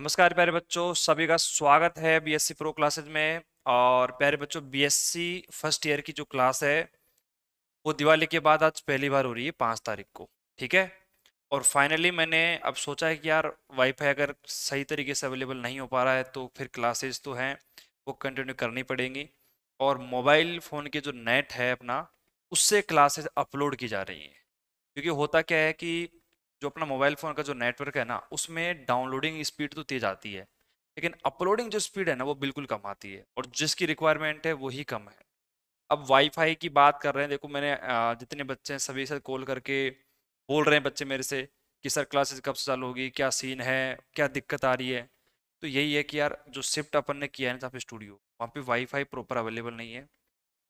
नमस्कार प्यारे बच्चों सभी का स्वागत है बीएससी प्रो क्लासेज में और प्यारे बच्चों बीएससी फर्स्ट ईयर की जो क्लास है वो दिवाली के बाद आज पहली बार हो रही है पाँच तारीख को ठीक है और फाइनली मैंने अब सोचा है कि यार वाईफाई अगर सही तरीके से अवेलेबल नहीं हो पा रहा है तो फिर क्लासेज तो हैं वो कंटिन्यू करनी पड़ेंगी और मोबाइल फ़ोन के जो नेट है अपना उससे क्लासेज अपलोड की जा रही हैं क्योंकि होता क्या है कि जो अपना मोबाइल फ़ोन का जो नेटवर्क है ना उसमें डाउनलोडिंग स्पीड तो तेज़ आती है लेकिन अपलोडिंग जो स्पीड है ना वो बिल्कुल कम आती है और जिसकी रिक्वायरमेंट है वही कम है अब वाईफाई की बात कर रहे हैं देखो मैंने जितने बच्चे हैं सभी से कॉल करके बोल रहे हैं बच्चे मेरे से कि सर क्लासेज कब से चालू होगी क्या सीन है क्या दिक्कत आ रही है तो यही है कि यार जो शिफ्ट अपन ने किया है ना पे स्टूडियो वहाँ पर वाईफाई प्रॉपर अवेलेबल नहीं है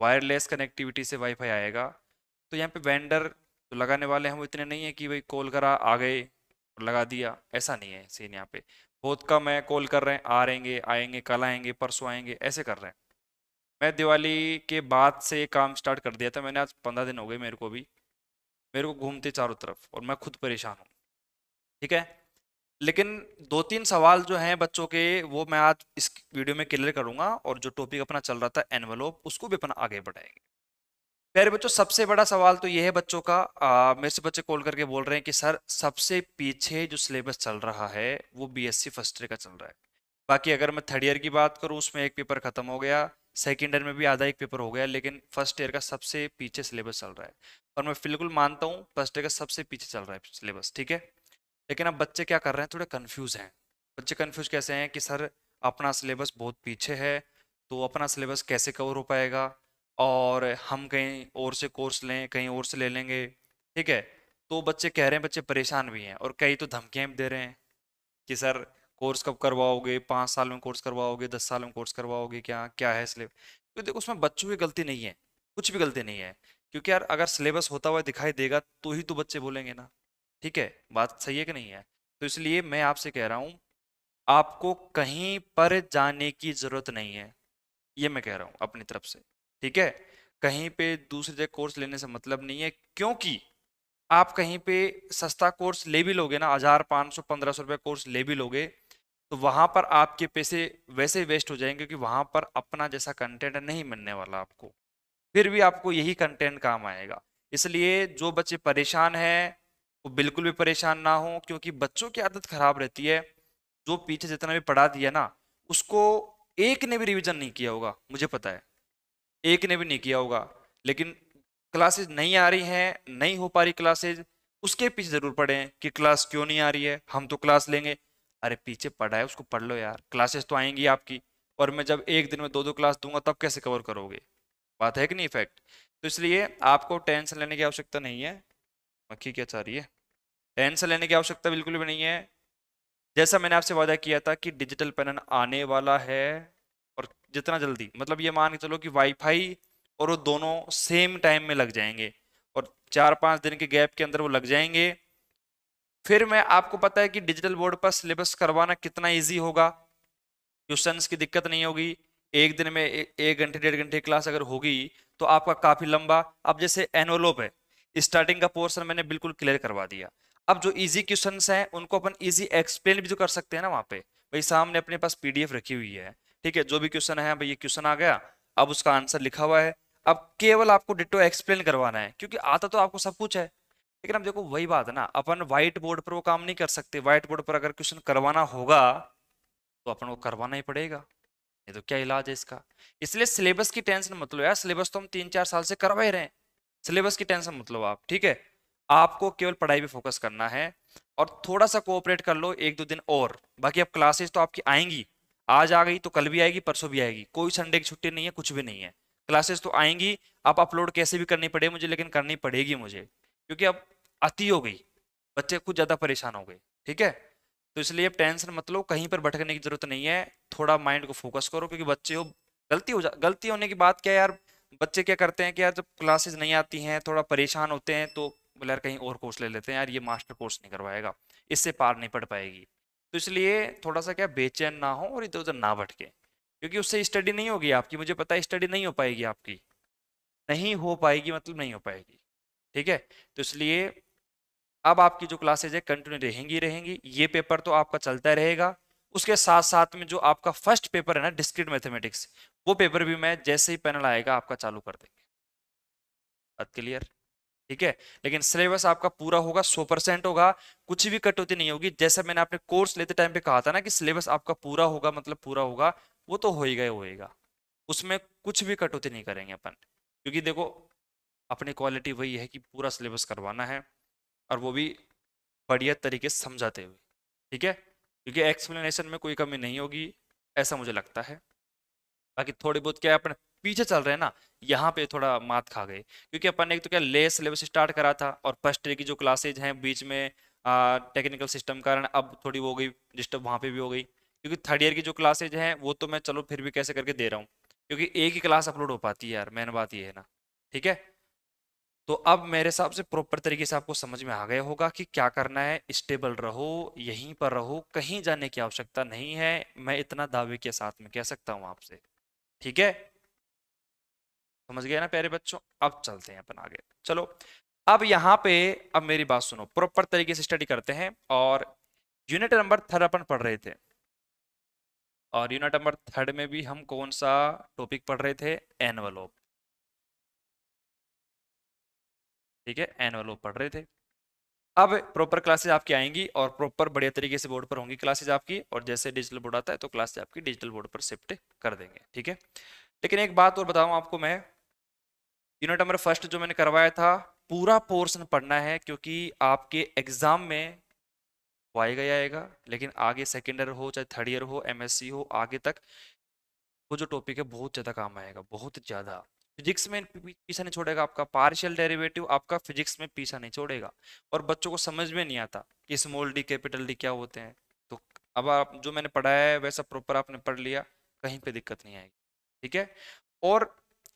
वायरलेस कनेक्टिविटी से वाईफाई आएगा तो यहाँ पे वेंडर तो लगाने वाले हम इतने नहीं है कि भाई कॉल करा आ गए लगा दिया ऐसा नहीं है सीन यहाँ पे बहुत कम है कॉल कर रहे हैं आ रहेंगे आएंगे कल आएंगे परसों आएंगे ऐसे कर रहे हैं मैं दिवाली के बाद से काम स्टार्ट कर दिया था मैंने आज पंद्रह दिन हो गए मेरे को भी मेरे को घूमते चारों तरफ और मैं खुद परेशान हूँ ठीक है लेकिन दो तीन सवाल जो हैं बच्चों के वो मैं आज इस वीडियो में क्लियर करूँगा और जो टॉपिक अपना चल रहा था एनवलोप उसको भी अपना आगे बढ़ाएंगे प्यारे बच्चों सबसे बड़ा सवाल तो यह है बच्चों का आ, मेरे से बच्चे कॉल करके बोल रहे हैं कि सर सबसे पीछे जो सिलेबस चल रहा है वो बीएससी फर्स्ट ईयर का चल रहा है बाकी अगर मैं थर्ड ईयर की बात करूं उसमें एक पेपर खत्म हो गया सेकेंड ईयर में भी आधा एक पेपर हो गया लेकिन फर्स्ट ईयर का सबसे पीछे सिलेबस चल रहा है और मैं बिल्कुल मानता हूँ फर्स्ट ईयर का सबसे पीछे चल रहा है सिलेबस ठीक है लेकिन अब बच्चे क्या कर रहे हैं थोड़े कन्फ्यूज़ हैं बच्चे कन्फ्यूज कैसे हैं कि सर अपना सिलेबस बहुत पीछे है तो अपना सिलेबस कैसे कवर हो पाएगा और हम कहीं और से कोर्स लें कहीं और से ले लेंगे ठीक है तो बच्चे कह रहे हैं बच्चे परेशान भी हैं और कई तो धमकियाँ भी दे रहे हैं कि सर कोर्स कब करवाओगे पाँच साल में कोर्स करवाओगे दस साल में कोर्स करवाओगे क्या क्या है सिलेबस तो देखो उसमें बच्चों की गलती नहीं है कुछ भी गलती नहीं है क्योंकि यार अगर सिलेबस होता हुआ दिखाई देगा तो ही तो बच्चे बोलेंगे ना ठीक है बात सही है कि नहीं है तो इसलिए मैं आपसे कह रहा हूँ आपको कहीं पर जाने की ज़रूरत नहीं है ये मैं कह रहा हूँ अपनी तरफ से ठीक है कहीं पे दूसरी जगह कोर्स लेने से मतलब नहीं है क्योंकि आप कहीं पे सस्ता कोर्स ले भी लोगे ना हजार पाँच सौ पंद्रह सौ रुपये कोर्स ले भी लोगे तो वहाँ पर आपके पैसे वैसे वेस्ट हो जाएंगे क्योंकि वहाँ पर अपना जैसा कंटेंट नहीं मिलने वाला आपको फिर भी आपको यही कंटेंट काम आएगा इसलिए जो बच्चे परेशान हैं वो बिल्कुल भी परेशान ना हो क्योंकि बच्चों की आदत खराब रहती है जो पीछे जितना भी पढ़ा दिया ना उसको एक ने भी रिविजन नहीं किया होगा मुझे पता है एक ने भी नहीं किया होगा लेकिन क्लासेज नहीं आ रही हैं नहीं हो पा रही क्लासेज उसके पीछे ज़रूर पढ़ें कि क्लास क्यों नहीं आ रही है हम तो क्लास लेंगे अरे पीछे पढ़ा है उसको पढ़ लो यार क्लासेस तो आएंगी आपकी और मैं जब एक दिन में दो दो क्लास दूंगा तब कैसे कवर करोगे बात है कि नहीं इफेक्ट तो इसलिए आपको टेंशन लेने की आवश्यकता नहीं है मक्खी क्या चाह रही है अच्छा, टेंशन लेने की आवश्यकता बिल्कुल भी नहीं है जैसा मैंने आपसे वादा किया था कि डिजिटल पैनल आने वाला है और जितना जल्दी मतलब ये मान के चलो कि वाईफाई और वो दोनों सेम टाइम में लग जाएंगे और चार पाँच दिन के गैप के अंदर वो लग जाएंगे फिर मैं आपको पता है कि डिजिटल बोर्ड पर सिलेबस करवाना कितना ईजी होगा क्वेश्चंस की दिक्कत नहीं होगी एक दिन में एक घंटे डेढ़ घंटे क्लास अगर होगी तो आपका काफ़ी लंबा अब जैसे एनोलोप है स्टार्टिंग का पोर्शन मैंने बिल्कुल क्लियर करवा दिया अब जो इजी क्वेश्चंस हैं उनको अपन इजी एक्सप्लेन भी तो कर सकते हैं ना वहाँ पे भाई सामने अपने पास पीडीएफ रखी हुई है ठीक है जो भी क्वेश्चन है भाई ये क्वेश्चन आ गया अब उसका आंसर लिखा हुआ है अब केवल आपको डिटो एक्सप्लेन करवाना है क्योंकि आता तो आपको सब कुछ है लेकिन अब देखो वही बात है ना अपन व्हाइट बोर्ड पर वो काम नहीं कर सकते व्हाइट बोर्ड पर अगर क्वेश्चन करवाना होगा तो अपन को करवाना ही पड़ेगा ये तो क्या इलाज है इसका इसलिए सिलेबस की टेंशन मतलब यार सिलेबस तो हम तीन चार साल से करवा ही रहे हैं सिलेबस की टेंशन मतलब आप ठीक है आपको केवल पढ़ाई पर फोकस करना है और थोड़ा सा कोऑपरेट कर लो एक दो दिन और बाकी अब क्लासेस तो आपकी आएंगी आज आ गई तो कल भी आएगी परसों भी आएगी कोई संडे की छुट्टी नहीं है कुछ भी नहीं है क्लासेस तो आएंगी अब अपलोड कैसे भी करनी पड़े मुझे लेकिन करनी पड़ेगी मुझे क्योंकि अब अति हो गई बच्चे कुछ ज़्यादा परेशान हो गए ठीक है तो इसलिए अब टेंशन मत लो कहीं पर भटकने की जरूरत नहीं है थोड़ा माइंड को फोकस करो क्योंकि बच्चे हो गलती हो जा गलती होने की बात क्या यार बच्चे क्या करते हैं कि यार जब क्लासेस नहीं आती हैं थोड़ा परेशान होते हैं तो बोले यार कहीं और कोर्स ले लेते हैं यार ये मास्टर कोर्स नहीं करवाएगा इससे पार नहीं पड़ पाएगी तो इसलिए थोड़ा सा क्या बेचैन ना हो और इधर उधर ना भटके क्योंकि उससे स्टडी नहीं होगी आपकी मुझे पता है स्टडी नहीं हो पाएगी आपकी नहीं हो पाएगी मतलब नहीं हो पाएगी ठीक है तो इसलिए अब आपकी जो क्लासेज है कंटिन्यू रहेंगी रहेंगी ये पेपर तो आपका चलता रहेगा उसके साथ साथ में जो आपका फर्स्ट पेपर है ना डिस्क्रिट मैथमेटिक्स वो पेपर भी मैं जैसे ही पैनल आएगा आपका चालू कर देंगे बात क्लियर ठीक है लेकिन सिलेबस आपका पूरा होगा सौ परसेंट होगा कुछ भी कटौती नहीं होगी जैसा मैंने आपने कोर्स लेते टाइम पे कहा था ना कि सिलेबस आपका पूरा होगा मतलब पूरा होगा वो तो हो ही होएगा उसमें कुछ भी कटौती नहीं करेंगे अपन क्योंकि देखो अपनी क्वालिटी वही है कि पूरा सिलेबस करवाना है और वो भी बढ़िया तरीके से समझाते हुए ठीक है क्योंकि एक्सप्लेनेशन में कोई कमी नहीं होगी ऐसा मुझे लगता है बाकी थोड़ी बहुत क्या है अपने पीछे चल रहे हैं ना यहाँ पे थोड़ा मात खा गए क्योंकि अपन ने एक तो क्या ले सिलेबस स्टार्ट करा था और फर्स्ट ईयर की जो क्लासेज हैं बीच में टेक्निकल सिस्टम कारण अब थोड़ी वो गई डिस्टर्ब वहाँ पे भी हो गई क्योंकि थर्ड ईयर की जो क्लासेज हैं वो तो मैं चलो फिर भी कैसे करके दे रहा हूँ क्योंकि एक ही क्लास अपलोड हो पाती है यार मैन बात ये है ना ठीक है तो अब मेरे हिसाब से प्रॉपर तरीके से आपको समझ में आ गया होगा कि क्या करना है स्टेबल रहो यहीं पर रहो कहीं जाने की आवश्यकता नहीं है मैं इतना दावे के साथ में कह सकता हूँ आपसे ठीक है समझ गए ना प्यारे बच्चों अब चलते हैं अपन आगे चलो अब यहाँ पे अब मेरी बात सुनो प्रॉपर तरीके से स्टडी करते हैं और यूनिट नंबर थर्ड अपन पढ़ रहे थे और यूनिट नंबर थर्ड में भी हम कौन सा टॉपिक पढ़ रहे थे एनवलोप ठीक है एनवलोप पढ़ रहे थे अब प्रॉपर क्लासेज आपकी आएंगी और प्रॉपर बढ़िया तरीके से बोर्ड पर होंगी क्लासेज आपकी और जैसे डिजिटल बोर्ड आता है तो क्लासेज आपकी डिजिटल बोर्ड पर शिफ्ट कर देंगे ठीक है लेकिन एक बात और बताऊं आपको मैं यूनिट नंबर फर्स्ट जो मैंने करवाया था पूरा पोर्शन पढ़ना है क्योंकि आपके एग्जाम में वो गया आएगा लेकिन आगे सेकेंड ईयर हो चाहे थर्ड ईयर हो एमएससी हो आगे तक वो जो टॉपिक है बहुत ज़्यादा काम आएगा बहुत ज़्यादा फिजिक्स में पीछा नहीं छोड़ेगा आपका पार्शियल डेरिवेटिव आपका फिजिक्स में पीछा नहीं छोड़ेगा और बच्चों को समझ में नहीं आता कि स्मॉल डी कैपिटल डी क्या होते हैं तो अब आप जो मैंने पढ़ाया है वैसा प्रॉपर आपने पढ़ लिया कहीं पे दिक्कत नहीं आएगी ठीक है और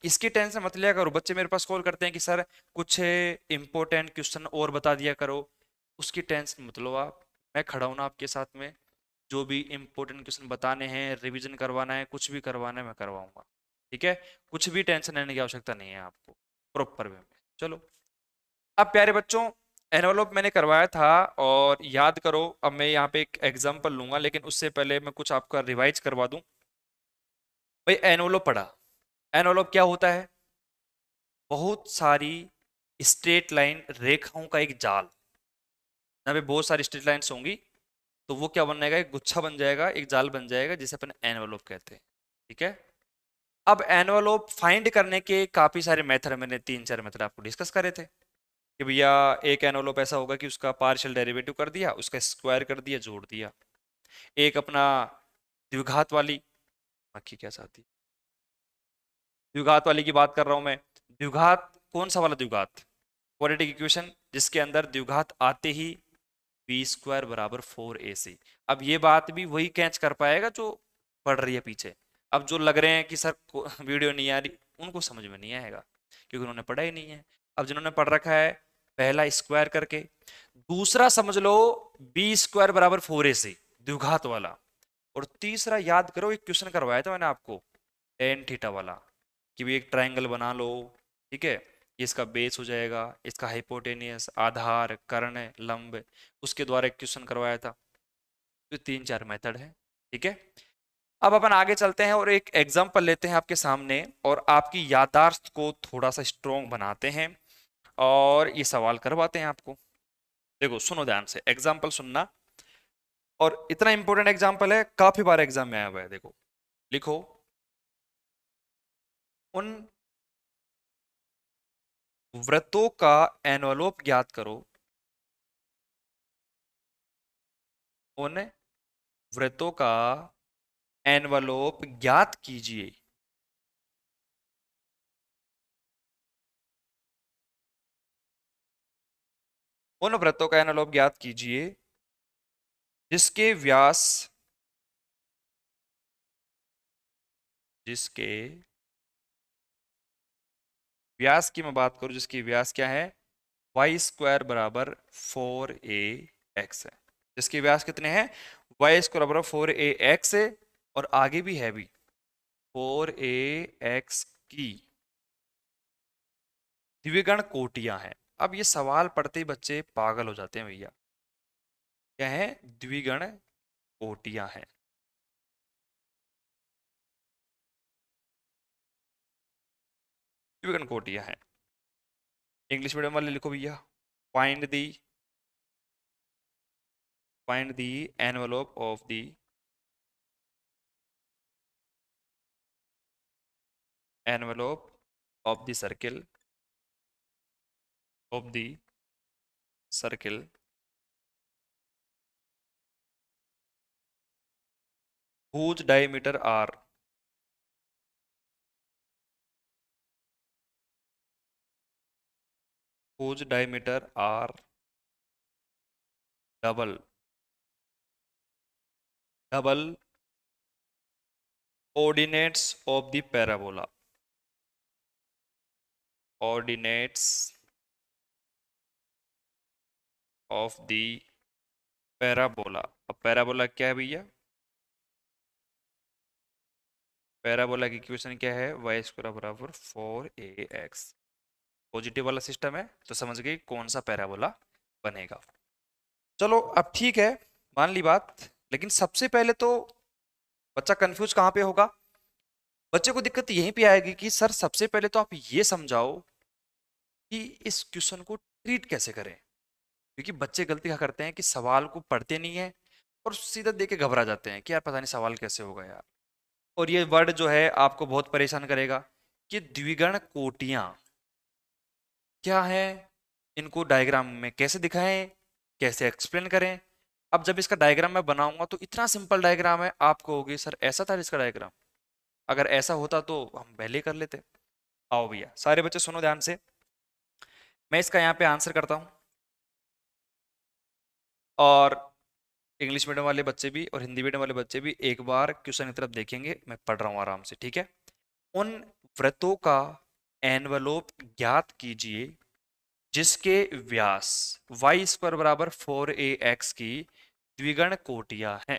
इसकी टेंशन मत लिया करो बच्चे मेरे पास कॉल करते हैं कि सर कुछ इंपॉर्टेंट क्वेश्चन और बता दिया करो उसकी टेंशन मत लो आप मैं खड़ा हूँ ना आपके साथ में जो भी इम्पोर्टेंट क्वेश्चन बताने हैं रिविजन करवाना है कुछ भी करवाना है मैं करवाऊंगा ठीक है कुछ भी टेंशन लेने की आवश्यकता नहीं है आपको प्रॉपर वे में चलो अब प्यारे बच्चों एनवलोप मैंने करवाया था और याद करो अब मैं यहाँ पे एक एग्जाम्पल लूंगा लेकिन उससे पहले मैं कुछ आपका रिवाइज करवा दूँ भाई एनवलोप पढ़ा एनवलप क्या होता है बहुत सारी स्ट्रेट लाइन रेखाओं का एक जाल यहाँ पे बहुत सारी स्ट्रेट लाइन्स होंगी तो वो क्या बन जाएगा एक गुच्छा बन जाएगा एक जाल बन जाएगा जिसे अपन एनवलोप कहते हैं ठीक है अब एनवलोप फाइंड करने के काफ़ी सारे मेथड मैंने तीन चार मेथड आपको डिस्कस करे थे कि भैया एक एनवलोप ऐसा होगा कि उसका पार्शियल डेरिवेटिव कर दिया उसका स्क्वायर कर दिया जोड़ दिया एक अपना द्विघात वाली बाकी क्या चाहती द्विघात वाली की बात कर रहा हूं मैं द्विघात कौन सा वाला द्विघात क्वाड्रेटिक इक्वेशन जिसके अंदर द्विघात आते ही बी स्क्वायर बराबर फोर ए सी अब ये बात भी वही कैच कर पाएगा जो पढ़ रही है पीछे अब जो लग रहे हैं कि सर वीडियो नहीं आ रही उनको समझ में नहीं आएगा क्योंकि उन्होंने पढ़ा ही नहीं है अब जिन्होंने पढ़ रखा है पहला स्क्वायर करके दूसरा समझ लो बी स्क्वायर बराबर फोर ए सी द्विघात वाला और तीसरा याद करो एक क्वेश्चन करवाया था मैंने आपको टेन थीटा वाला कि भी एक ट्रायंगल बना लो ठीक है इसका बेस हो जाएगा इसका हाइपोटेनियस आधार कर्ण लंब उसके द्वारा एक क्वेश्चन करवाया था तो तीन चार मेथड है ठीक है अब अपन आगे चलते हैं और एक एग्जाम्पल लेते हैं आपके सामने और आपकी यादाश्त को थोड़ा सा स्ट्रोंग बनाते हैं और ये सवाल करवाते हैं आपको देखो सुनो ध्यान से एग्जाम्पल सुनना और इतना इंपॉर्टेंट एग्जाम्पल है काफी बार एग्जाम में आया हुआ है देखो लिखो उन व्रतों का एनवलोप ज्ञात करो उन व्रतों का एनवलोप ज्ञात कीजिए उन व्रतों का एनवलोप ज्ञात कीजिए जिसके व्यास जिसके व्यास की मैं बात करूं जिसकी व्यास क्या है वाई स्क्वायर बराबर फोर ए एक्स है जिसकी व्यास कितने हैं वाई स्क्वायर बराबर फोर ए एक्स है और आगे भी है भी फोर ए एक्स की दिव्यगण कोटियां हैं अब ये सवाल पढ़ते ही बच्चे पागल हो जाते हैं भैया क्या है द्विगण कोटियां हैं यू कैन है इंग्लिश मीडियम वाले लिखो भैया find the find the envelope of the envelope of the circle of the circle whose diameter are whose diameter are double double ordinates of the parabola ordinates of the parabola अब parabola क्या है भैया parabola की question क्या है Y square बराबर four A X positive वाला system है तो समझ गए कौन सा पैराबोला बनेगा चलो अब ठीक है मान ली बात लेकिन सबसे पहले तो बच्चा कंफ्यूज कहाँ पे होगा बच्चे को दिक्कत यहीं पे आएगी कि सर सबसे पहले तो आप ये समझाओ कि इस क्वेश्चन को ट्रीट कैसे करें क्योंकि बच्चे गलती क्या करते हैं कि सवाल को पढ़ते नहीं है और सीधा दे के घबरा जाते हैं कि यार पता नहीं सवाल कैसे होगा यार और ये वर्ड जो है आपको बहुत परेशान करेगा कि द्विगण कोटियाँ क्या है इनको डायग्राम में कैसे दिखाएं कैसे एक्सप्लेन करें अब जब इसका डायग्राम मैं बनाऊंगा तो इतना सिंपल डायग्राम है आप कहोगे सर ऐसा था इसका डायग्राम अगर ऐसा होता तो हम पहले कर लेते आओ भैया सारे बच्चे सुनो ध्यान से मैं इसका यहाँ पे आंसर करता हूँ और इंग्लिश मीडियम वाले बच्चे भी और हिंदी मीडियम वाले बच्चे भी एक बार क्वेश्चन की तरफ देखेंगे मैं पढ़ रहा हूँ आराम से ठीक है उन व्रतों का एनवलोप ज्ञात कीजिए जिसके व्यास y स्क्वायर बराबर फोर ए एक्स की द्विगण कोटिया है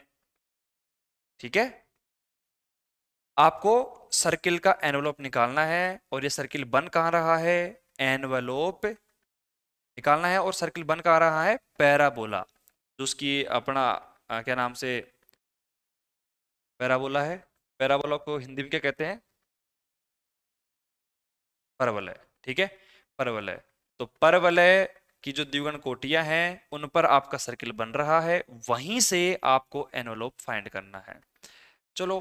ठीक है आपको सर्किल का एनवलोप निकालना है और ये सर्किल बन कहा रहा है एनवलोप निकालना है और सर्किल बन कहा रहा है पैराबोला जो उसकी अपना क्या नाम से पैराबोला है पैराबोला को हिंदी में क्या कहते हैं परवलय ठीक है परवलय तो परवलय की जो द्विगुण कोटियां हैं उन पर आपका सर्किल बन रहा है वहीं से आपको एनोलोप फाइंड करना है चलो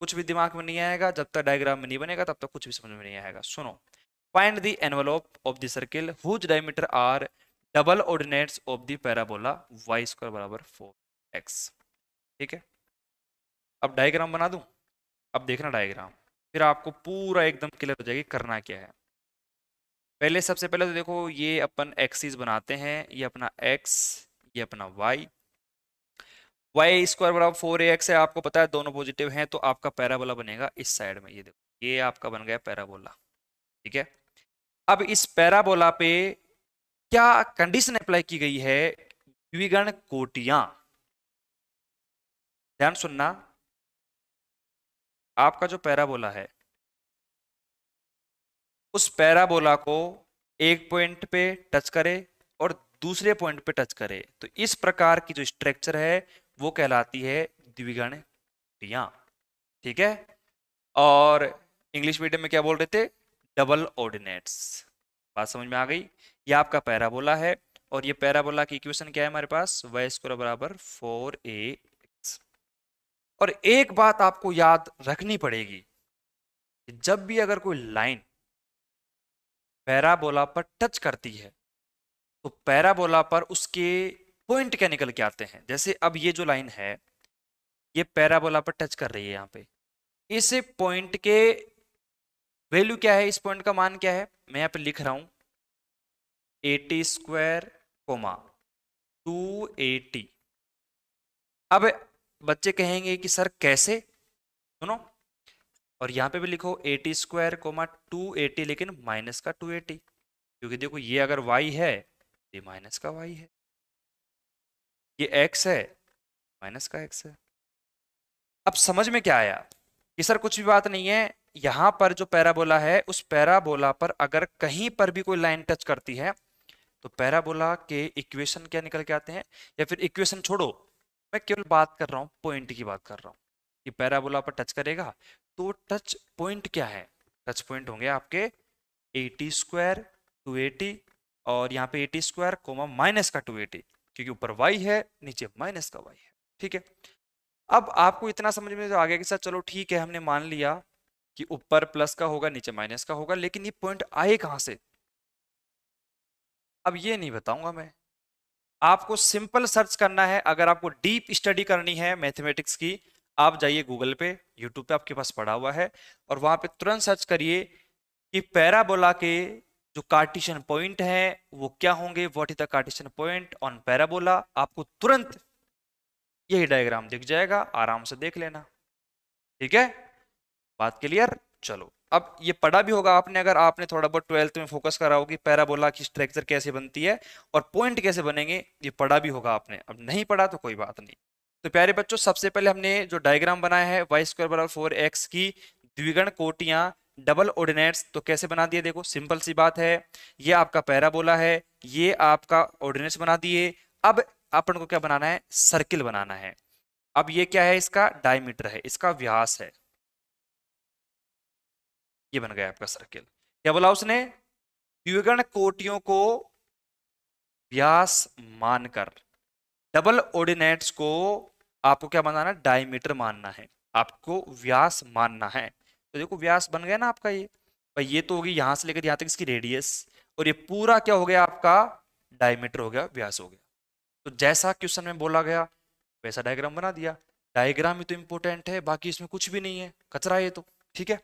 कुछ भी दिमाग में नहीं आएगा जब तक डायग्राम में नहीं बनेगा तब तक कुछ भी समझ में नहीं आएगा सुनो find the envelope of the circle whose diameter are double ordinates of the parabola Y square बराबर फोर एक्स ठीक है अब डायग्राम बना दूं अब देखना डायग्राम फिर आपको पूरा एकदम क्लियर हो जाएगी करना क्या है पहले सबसे पहले तो देखो ये अपन एक्सिस बनाते हैं ये अपना एक्स ये अपना वाई वाई स्क्वायर बराबर फोर एक्स है आपको पता है दोनों पॉजिटिव हैं तो आपका पैराबोला बनेगा इस साइड में ये देखो ये आपका बन गया पैराबोला ठीक है अब इस पैराबोला पे क्या कंडीशन अप्लाई की गई है द्विगण कोटियां ध्यान सुनना आपका जो पैराबोला है उस पैराबोला को एक पॉइंट पे टच करे और दूसरे पॉइंट पे टच करे तो इस प्रकार की जो स्ट्रक्चर है वो कहलाती है द्विगण ठीक है और इंग्लिश मीडियम में क्या बोल रहे थे डबल ऑर्डिनेट्स बात समझ में आ गई ये आपका पैराबोला है और ये पैराबोला की इक्वेशन क्या है हमारे पास वाई स्क्वायर बराबर फोर ए और एक बात आपको याद रखनी पड़ेगी कि जब भी अगर कोई लाइन पैराबोला पर टच करती है तो पैराबोला पर उसके पॉइंट क्या निकल के आते हैं जैसे अब ये जो लाइन है ये पैराबोला पर टच कर रही है यहाँ पे इस पॉइंट के वैल्यू क्या है इस पॉइंट का मान क्या है मैं यहाँ पे लिख रहा हूँ a t square comma two a t अब बच्चे कहेंगे कि सर कैसे सुनो और यहाँ पे भी लिखो a t square comma two a t लेकिन माइनस का टू एटी क्योंकि देखो ये अगर वाई है तो ये माइनस का वाई है ये एक्स है माइनस का एक्स है अब समझ में क्या आया कि सर कुछ भी बात नहीं है यहाँ पर जो पैराबोला है उस पैराबोला पर अगर कहीं पर भी कोई लाइन टच करती है तो पैराबोला के इक्वेशन क्या निकल के आते हैं या फिर इक्वेशन छोड़ो मैं केवल बात कर रहा हूँ पॉइंट की बात कर रहा हूँ कि पैराबोला पर टच करेगा तो टच पॉइंट क्या है टच पॉइंट होंगे आपके एटी स्क्वायर टू एटी और यहाँ पे एटी स्क्वायर कोमा माइनस का टू एटी क्योंकि ऊपर वाई है नीचे माइनस का वाई है ठीक है अब आपको इतना समझ में तो आ गया कि सर चलो ठीक है हमने मान लिया कि ऊपर प्लस का होगा नीचे माइनस का होगा लेकिन ये पॉइंट आए कहाँ से अब ये नहीं बताऊंगा मैं आपको सिंपल सर्च करना है अगर आपको डीप स्टडी करनी है मैथमेटिक्स की आप जाइए गूगल पे यूट्यूब पे आपके पास पड़ा हुआ है और वहां पे तुरंत सर्च करिए कि पैराबोला के जो कार्टिशन पॉइंट हैं वो क्या होंगे what is the cartesian point on parabola आपको तुरंत यही डायग्राम दिख जाएगा आराम से देख लेना ठीक है बात क्लियर चलो अब ये पढ़ा भी होगा आपने अगर आपने थोड़ा बहुत ट्वेल्थ में फोकस करा होगी पैराबोला की स्ट्रक्चर कैसे बनती है और पॉइंट कैसे बनेंगे ये पढ़ा भी होगा आपने अब नहीं पढ़ा तो कोई बात नहीं तो प्यारे बच्चों सबसे पहले हमने जो डायग्राम बनाया है वाई स्क्वायर बराबर फोर एक्स की द्विगण कोटियां डबल ऑर्डिनेट्स तो कैसे बना दिए देखो सिंपल सी बात है ये आपका पैराबोला है ये आपका ऑर्डिनेट्स बना दिए अब अपन को क्या बनाना है सर्किल बनाना है अब ये क्या है इसका डायमीटर है इसका व्यास है ये बन गया आपका सर्किल क्या बोला उसने द्विगण कोटियों को व्यास मानकर डबल ऑर्डिनेट्स को आपको क्या बनाना डायमीटर मानना है आपको व्यास मानना है तो देखो व्यास बन गया ना आपका ये भाई ये तो होगी यहां से लेकर यहां तक इसकी रेडियस और ये पूरा क्या हो गया आपका डायमीटर हो गया व्यास हो गया तो जैसा क्वेश्चन में बोला गया वैसा डायग्राम बना दिया डायग्राम ही तो इंपॉर्टेंट है बाकी इसमें कुछ भी नहीं है कचरा ये तो ठीक है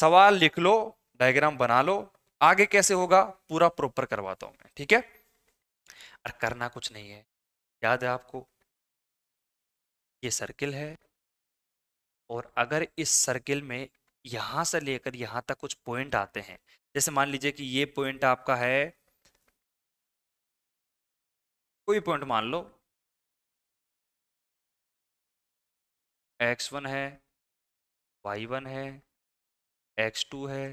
सवाल लिख लो डायग्राम बना लो आगे कैसे होगा पूरा प्रॉपर करवाता हूं मैं ठीक है और करना कुछ नहीं है याद है आपको ये सर्किल है और अगर इस सर्किल में यहां से लेकर यहां तक कुछ पॉइंट आते हैं जैसे मान लीजिए कि ये पॉइंट आपका है कोई पॉइंट मान लो एक्स वन है वाई वन है एक्स टू है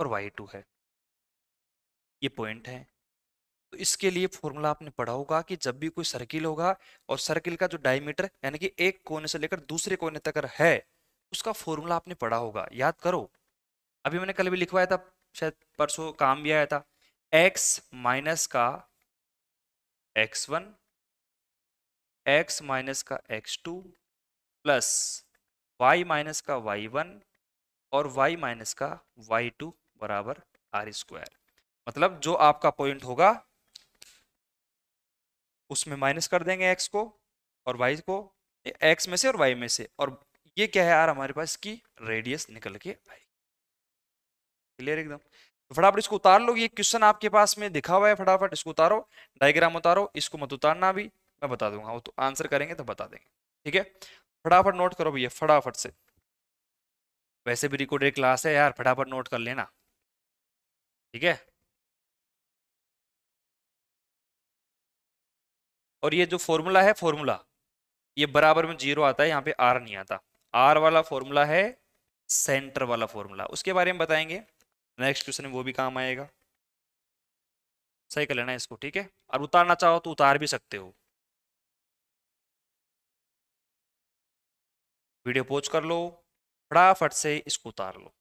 और वाई टू है ये पॉइंट है तो इसके लिए फॉर्मूला आपने पढ़ा होगा कि जब भी कोई सर्किल होगा और सर्किल का जो डायमीटर यानी कि एक कोने से लेकर दूसरे कोने तक है उसका फॉर्मूला आपने पढ़ा होगा याद करो अभी मैंने कल भी लिखवाया था शायद परसों काम भी आया था एक्स माइनस का एक्स वन एक्स माइनस का x two plus y minus का वाई वन और y माइनस का वाई टू बराबर आर स्क्वायर मतलब जो आपका पॉइंट होगा उसमें माइनस कर देंगे एक्स को और वाई को एक्स में से और वाई में से और ये क्या है यार हमारे पास की रेडियस निकल के आएगी क्लियर एकदम तो फटाफट इसको उतार लो ये क्वेश्चन आपके पास में दिखा हुआ है फटाफट इसको उतारो डायग्राम उतारो इसको मत उतारना भी मैं बता दूंगा वो तो आंसर करेंगे तो बता देंगे ठीक है फटाफट नोट करो भैया फटाफट से वैसे भी रिकॉर्डेड क्लास है यार फटाफट नोट कर लेना ठीक है और ये जो फॉर्मूला है फॉर्मूला ये बराबर में जीरो आता है यहाँ पे आर नहीं आता आर वाला फॉर्मूला है सेंटर वाला फॉर्मूला उसके बारे में बताएंगे नेक्स्ट क्वेश्चन में वो भी काम आएगा सही कर लेना इसको ठीक है और उतारना चाहो तो उतार भी सकते हो वीडियो पॉज कर लो फटाफट से इसको उतार लो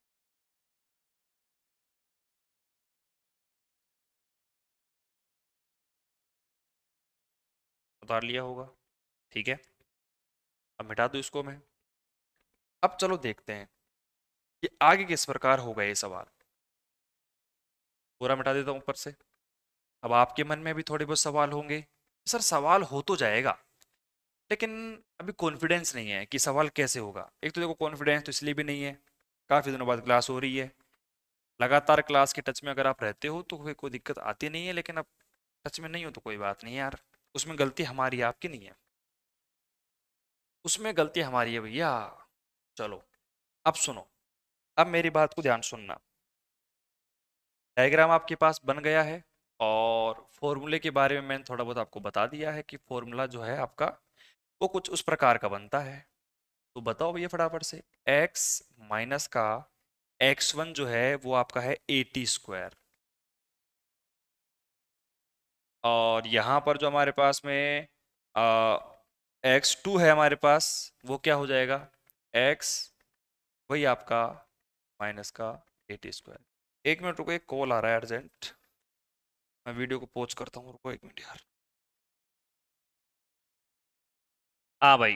उतार लिया होगा ठीक है अब मिटा दू इसको मैं अब चलो देखते हैं कि आगे किस प्रकार होगा ये सवाल पूरा मिटा देता हूँ ऊपर से अब आपके मन में भी थोड़े बहुत सवाल होंगे सर सवाल हो तो जाएगा लेकिन अभी कॉन्फिडेंस नहीं है कि सवाल कैसे होगा एक तो देखो कॉन्फिडेंस तो इसलिए भी नहीं है काफ़ी दिनों बाद क्लास हो रही है लगातार क्लास के टच में अगर आप रहते हो तो कोई दिक्कत आती नहीं है लेकिन अब टच में नहीं हो तो कोई बात नहीं यार उसमें गलती हमारी आपकी नहीं है उसमें गलती हमारी है भैया चलो अब सुनो अब मेरी बात को ध्यान सुनना डायग्राम आपके पास बन गया है और फॉर्मूले के बारे में मैंने थोड़ा बहुत आपको बता दिया है कि फॉर्मूला जो है आपका वो कुछ उस प्रकार का बनता है तो बताओ भैया फटाफट से x माइनस का x1 जो है वो आपका है एटी स्क्वायर और यहाँ पर जो हमारे पास में आ, x2 है हमारे पास वो क्या हो जाएगा x वही आपका माइनस का एटी स्क्वायर एक मिनट रुको एक कॉल आ रहा है अर्जेंट मैं वीडियो को पोच करता हूँ रुको एक मिनट यार हाँ भाई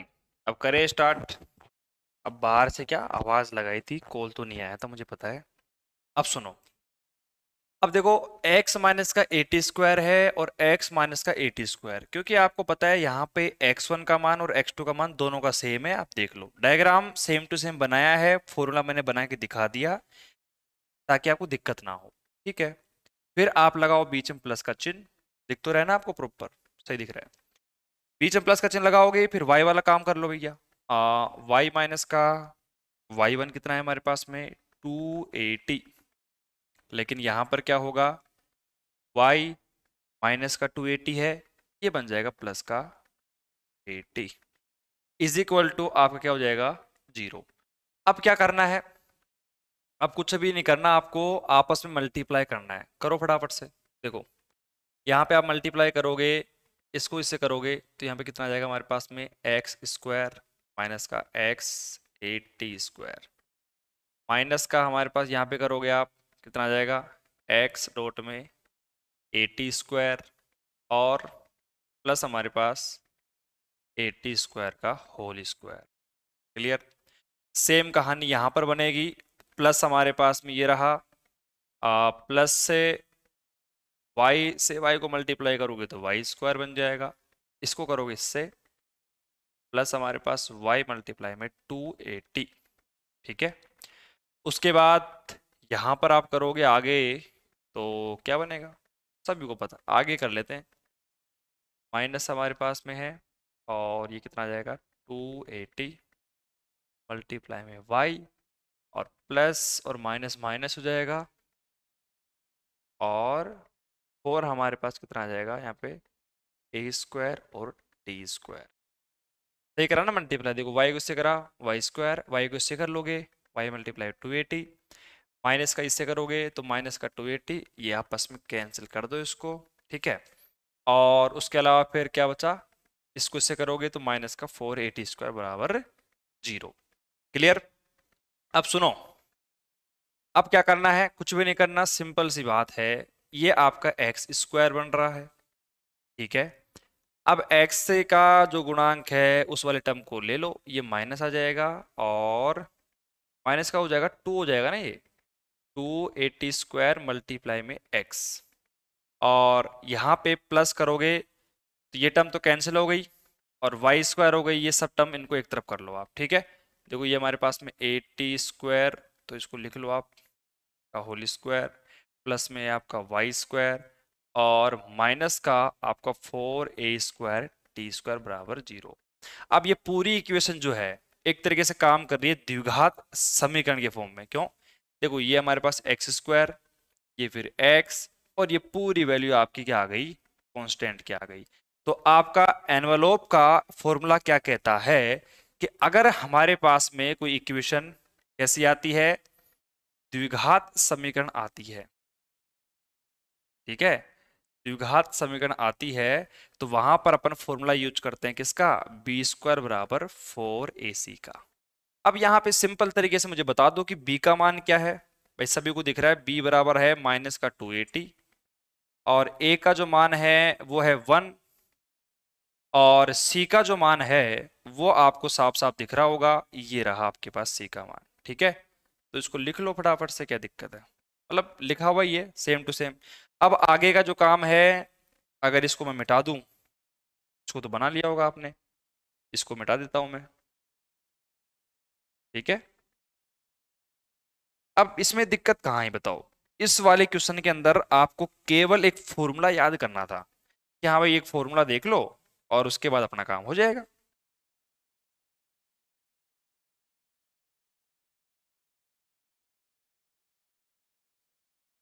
अब करें स्टार्ट अब बाहर से क्या आवाज़ लगाई थी कॉल तो नहीं आया था मुझे पता है अब सुनो अब देखो x माइनस का एटी स्क्वायर है और x माइनस का एटी स्क्वायर क्योंकि आपको पता है यहाँ पे x1 का मान और x2 का मान दोनों का सेम है आप देख लो डायग्राम सेम टू सेम बनाया है फॉर्मूला मैंने बना के दिखा दिया ताकि आपको दिक्कत ना हो ठीक है फिर आप लगाओ बीच में प्लस का चिन्ह दिख तो रहे ना आपको प्रॉपर सही दिख रहा है बीच में प्लस का चिन्ह लगाओगे फिर वाई वाला काम कर लो भैया वाई माइनस का वाई वन कितना है हमारे पास में टू एटी लेकिन यहाँ पर क्या होगा वाई माइनस का टू एटी है ये बन जाएगा प्लस का एटी इज इक्वल टू आपका क्या हो जाएगा जीरो अब क्या करना है अब कुछ भी नहीं करना आपको आपस में मल्टीप्लाई करना है करो फटाफट से देखो यहाँ पे आप मल्टीप्लाई करोगे इसको इससे करोगे तो यहाँ पे कितना आ जाएगा हमारे पास में एक्स स्क्वायर माइनस का एक्स एटी स्क्वायर माइनस का हमारे पास यहाँ पे करोगे आप कितना आ जाएगा एक्स डॉट में एटी स्क्वायर और प्लस हमारे पास एटी स्क्वायर का होल स्क्वायर क्लियर सेम कहानी यहाँ पर बनेगी प्लस हमारे पास में ये रहा आ, प्लस से वाई से वाई को मल्टीप्लाई करोगे तो वाई स्क्वायर बन जाएगा इसको करोगे इससे प्लस हमारे पास वाई मल्टीप्लाई में टू टी ठीक है उसके बाद यहाँ पर आप करोगे आगे तो क्या बनेगा सभी को पता आगे कर लेते हैं माइनस हमारे पास में है और ये कितना आ जाएगा टू एटी मल्टीप्लाई में वाई और प्लस और माइनस माइनस हो जाएगा और फोर हमारे पास कितना आ जाएगा यहाँ पे ए स्क्वायर और टी स्क्वायर सही करा ना मल्टीप्लाई देखो वाई को इससे करा वाई स्क्वायर वाई को इससे कर लोगे y multiply two a t minus का इससे करोगे तो माइनस का टू एटी ये आपस में कैंसिल कर दो इसको ठीक है और उसके अलावा फिर क्या बचा इसको इससे करोगे तो माइनस का फोर एटी स्क्वायर बराबर जीरो क्लियर अब सुनो अब क्या करना है कुछ भी नहीं करना सिंपल सी बात है ये आपका एक्स स्क्वायर बन रहा है ठीक है अब एक्स का जो गुणांक है उस वाले टर्म को ले लो ये माइनस आ जाएगा और माइनस का हो जाएगा टू हो जाएगा ना ये टू एटी स्क्वायर मल्टीप्लाई में एक्स और यहाँ पे प्लस करोगे तो ये टर्म तो कैंसिल हो गई और वाई स्क्वायर हो गई ये सब टर्म इनको एक तरफ कर लो आप ठीक है देखो ये हमारे पास में एटी स्क्वायर तो इसको लिख लो आप होली स्क्वायर प्लस में आपका वाई स्क्वायर और माइनस का आपका four a square t square बराबर जीरो अब ये पूरी इक्वेशन जो है एक तरीके से काम कर रही है द्विघात समीकरण के फॉर्म में क्यों देखो ये हमारे पास एक्स स्क्वायर ये फिर एक्स और ये पूरी वैल्यू आपकी क्या आ गई कॉन्स्टेंट क्या आ गई तो आपका एनवलोप का फॉर्मूला क्या कहता है कि अगर हमारे पास में कोई इक्वेशन कैसी आती है द्विघात समीकरण आती है ठीक है द्विघात समीकरण आती है तो वहां पर अपन फॉर्मूला यूज करते हैं किसका बी स्क्वायर बराबर फोर ए सी का अब यहाँ पे सिंपल तरीके से मुझे बता दो कि बी का मान क्या है भाई सभी को दिख रहा है बी बराबर है माइनस का टू एटी और ए का जो मान है वो है वन और सी का जो मान है वो आपको साफ साफ दिख रहा होगा ये रहा आपके पास सी का मान ठीक है तो इसको लिख लो फटाफट से क्या दिक्कत है मतलब लिखा हुआ ही है सेम टू सेम अब आगे का जो काम है अगर इसको मैं मिटा दूं इसको तो बना लिया होगा आपने इसको मिटा देता हूं मैं ठीक है अब इसमें दिक्कत कहाँ है बताओ इस वाले क्वेश्चन के अंदर आपको केवल एक फॉर्मूला याद करना था कि हाँ भाई एक फॉर्मूला देख लो और उसके बाद अपना काम हो जाएगा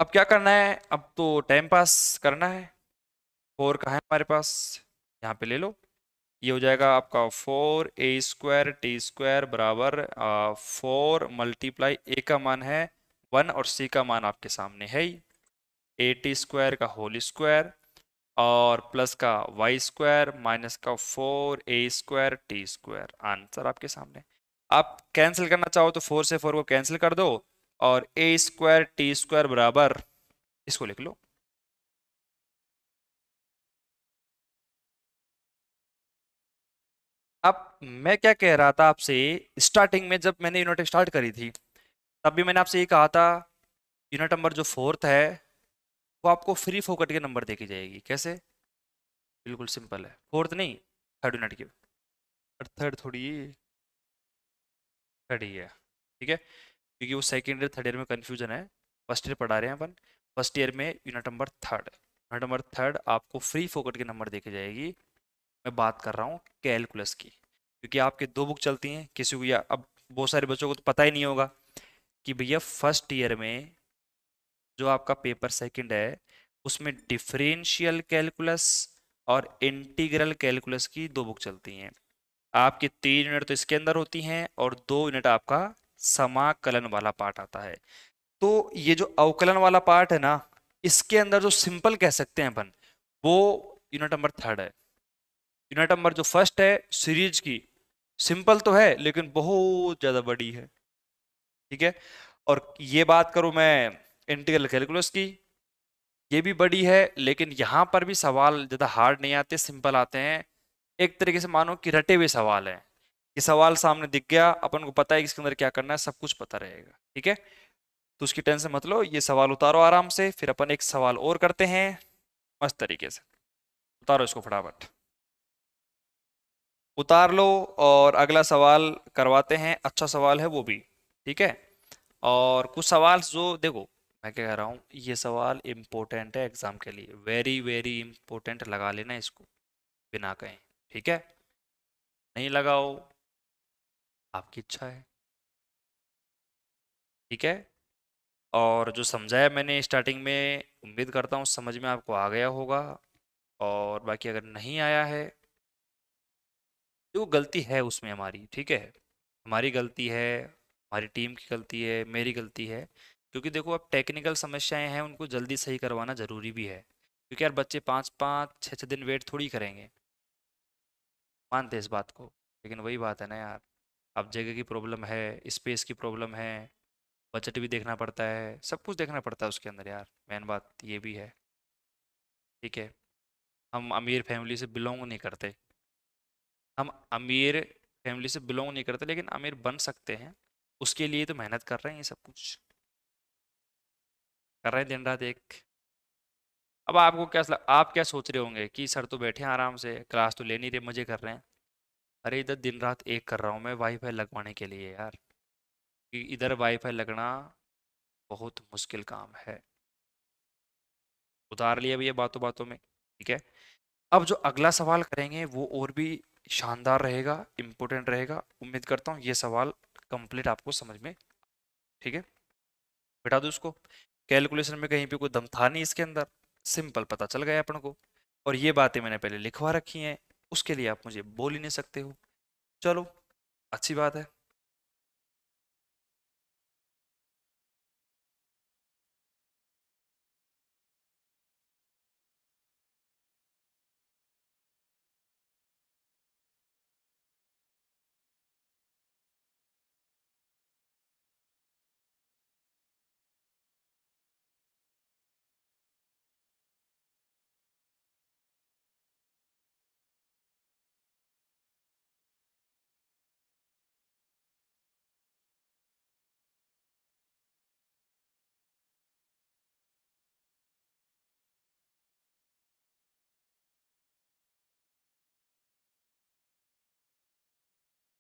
अब क्या करना है अब तो टाइम पास करना है फोर का है हमारे पास यहाँ पे ले लो ये हो जाएगा आपका four a square t square बराबर फोर मल्टीप्लाई ए का मान है वन और सी का मान आपके सामने है ही ए टी स्क्वायर का होल स्क्वायर और प्लस का वाई स्क्वायर माइनस का four a square t square answer आपके सामने आप कैंसिल करना चाहो तो फोर से फोर को कैंसिल कर दो और ए स्क्वायर टी स्क्वायर बराबर इसको लिख लो अब मैं क्या कह रहा था आपसे स्टार्टिंग में जब मैंने यूनिट स्टार्ट करी थी तब भी मैंने आपसे ये कहा था यूनिट नंबर जो फोर्थ है वो आपको फ्री फोकट के नंबर देखी जाएगी कैसे बिल्कुल सिंपल है फोर्थ नहीं थर्ड यूनिट की थर्ड थोड़ी थर्ड ही है ठीक है क्योंकि वो सेकेंड ईयर थर्ड ईयर में कन्फ्यूजन है फर्स्ट ईयर पढ़ा रहे हैं अपन फर्स्ट ईयर में unit number third unit number third आपको फ्री फोकट के नंबर देखी जाएगी मैं बात कर रहा हूँ कैलकुलस की क्योंकि आपके दो बुक चलती हैं किसी को या अब बहुत सारे बच्चों को तो पता ही नहीं होगा कि भैया फर्स्ट ईयर में जो आपका पेपर सेकंड है उसमें डिफरेंशियल कैलकुलस और इंटीग्रल कैलकुलस की दो बुक चलती हैं आपकी तीन यूनिट तो इसके अंदर होती हैं और दो यूनिट आपका समाकलन वाला पार्ट आता है तो ये जो अवकलन वाला पार्ट है ना इसके अंदर जो सिंपल कह सकते हैं अपन वो यूनिट नंबर थर्ड है यूनिट नंबर जो फर्स्ट है सीरीज की सिंपल तो है लेकिन बहुत ज़्यादा बड़ी है ठीक है और ये बात करूं मैं इंटीग्रल कैलकुलस की ये भी बड़ी है लेकिन यहां पर भी सवाल ज़्यादा हार्ड नहीं आते सिंपल आते हैं एक तरीके से मानो कि रटे हुए सवाल हैं ये सवाल सामने दिख गया अपन को पता है इसके अंदर क्या करना है सब कुछ पता रहेगा ठीक है तो उसकी टेंशन मत लो ये सवाल उतारो आराम से फिर अपन एक सवाल और करते हैं मस्त तरीके से उतारो इसको फटाफट उतार लो और अगला सवाल करवाते हैं अच्छा सवाल है वो भी ठीक है और कुछ सवाल जो देखो मैं क्या कह रहा हूँ ये सवाल इम्पोर्टेंट है एग्ज़ाम के लिए वेरी वेरी इम्पोर्टेंट लगा लेना इसको बिना कहें ठीक है नहीं लगाओ आपकी इच्छा है ठीक है और जो समझाया मैंने स्टार्टिंग में उम्मीद करता हूँ समझ में आपको आ गया होगा और बाकी अगर नहीं आया है तो गलती है उसमें हमारी ठीक है हमारी गलती है हमारी टीम की गलती है मेरी गलती है क्योंकि देखो अब टेक्निकल समस्याएं हैं उनको जल्दी सही करवाना ज़रूरी भी है क्योंकि यार बच्चे पाँच पाँच छः छः दिन वेट थोड़ी करेंगे मानते इस बात को लेकिन वही बात है ना यार अब जगह की प्रॉब्लम है स्पेस की प्रॉब्लम है बजट भी देखना पड़ता है सब कुछ देखना पड़ता है उसके अंदर यार मेन बात ये भी है ठीक है हम अमीर फैमिली से बिलोंग नहीं करते हम अमीर फैमिली से बिलोंग नहीं करते लेकिन अमीर बन सकते हैं उसके लिए तो मेहनत कर रहे हैं ये सब कुछ कर रहे हैं दिन रात एक अब आपको क्या आप क्या सोच रहे होंगे कि सर तो बैठे हैं आराम से क्लास तो ले नहीं रहे मज़े कर रहे हैं अरे इधर दिन रात एक कर रहा हूँ मैं वाईफाई लगवाने के लिए यार इधर वाईफाई लगना बहुत मुश्किल काम है उतार लिया भैया बातों बातों में ठीक है अब जो अगला सवाल करेंगे वो और भी शानदार रहेगा इम्पोर्टेंट रहेगा उम्मीद करता हूँ ये सवाल कंप्लीट आपको समझ में ठीक है बिठा दो उसको कैलकुलेशन में कहीं पे कोई दम था नहीं इसके अंदर सिंपल पता चल गया अपन को और ये बातें मैंने पहले लिखवा रखी हैं उसके लिए आप मुझे बोल ही नहीं सकते हो चलो अच्छी बात है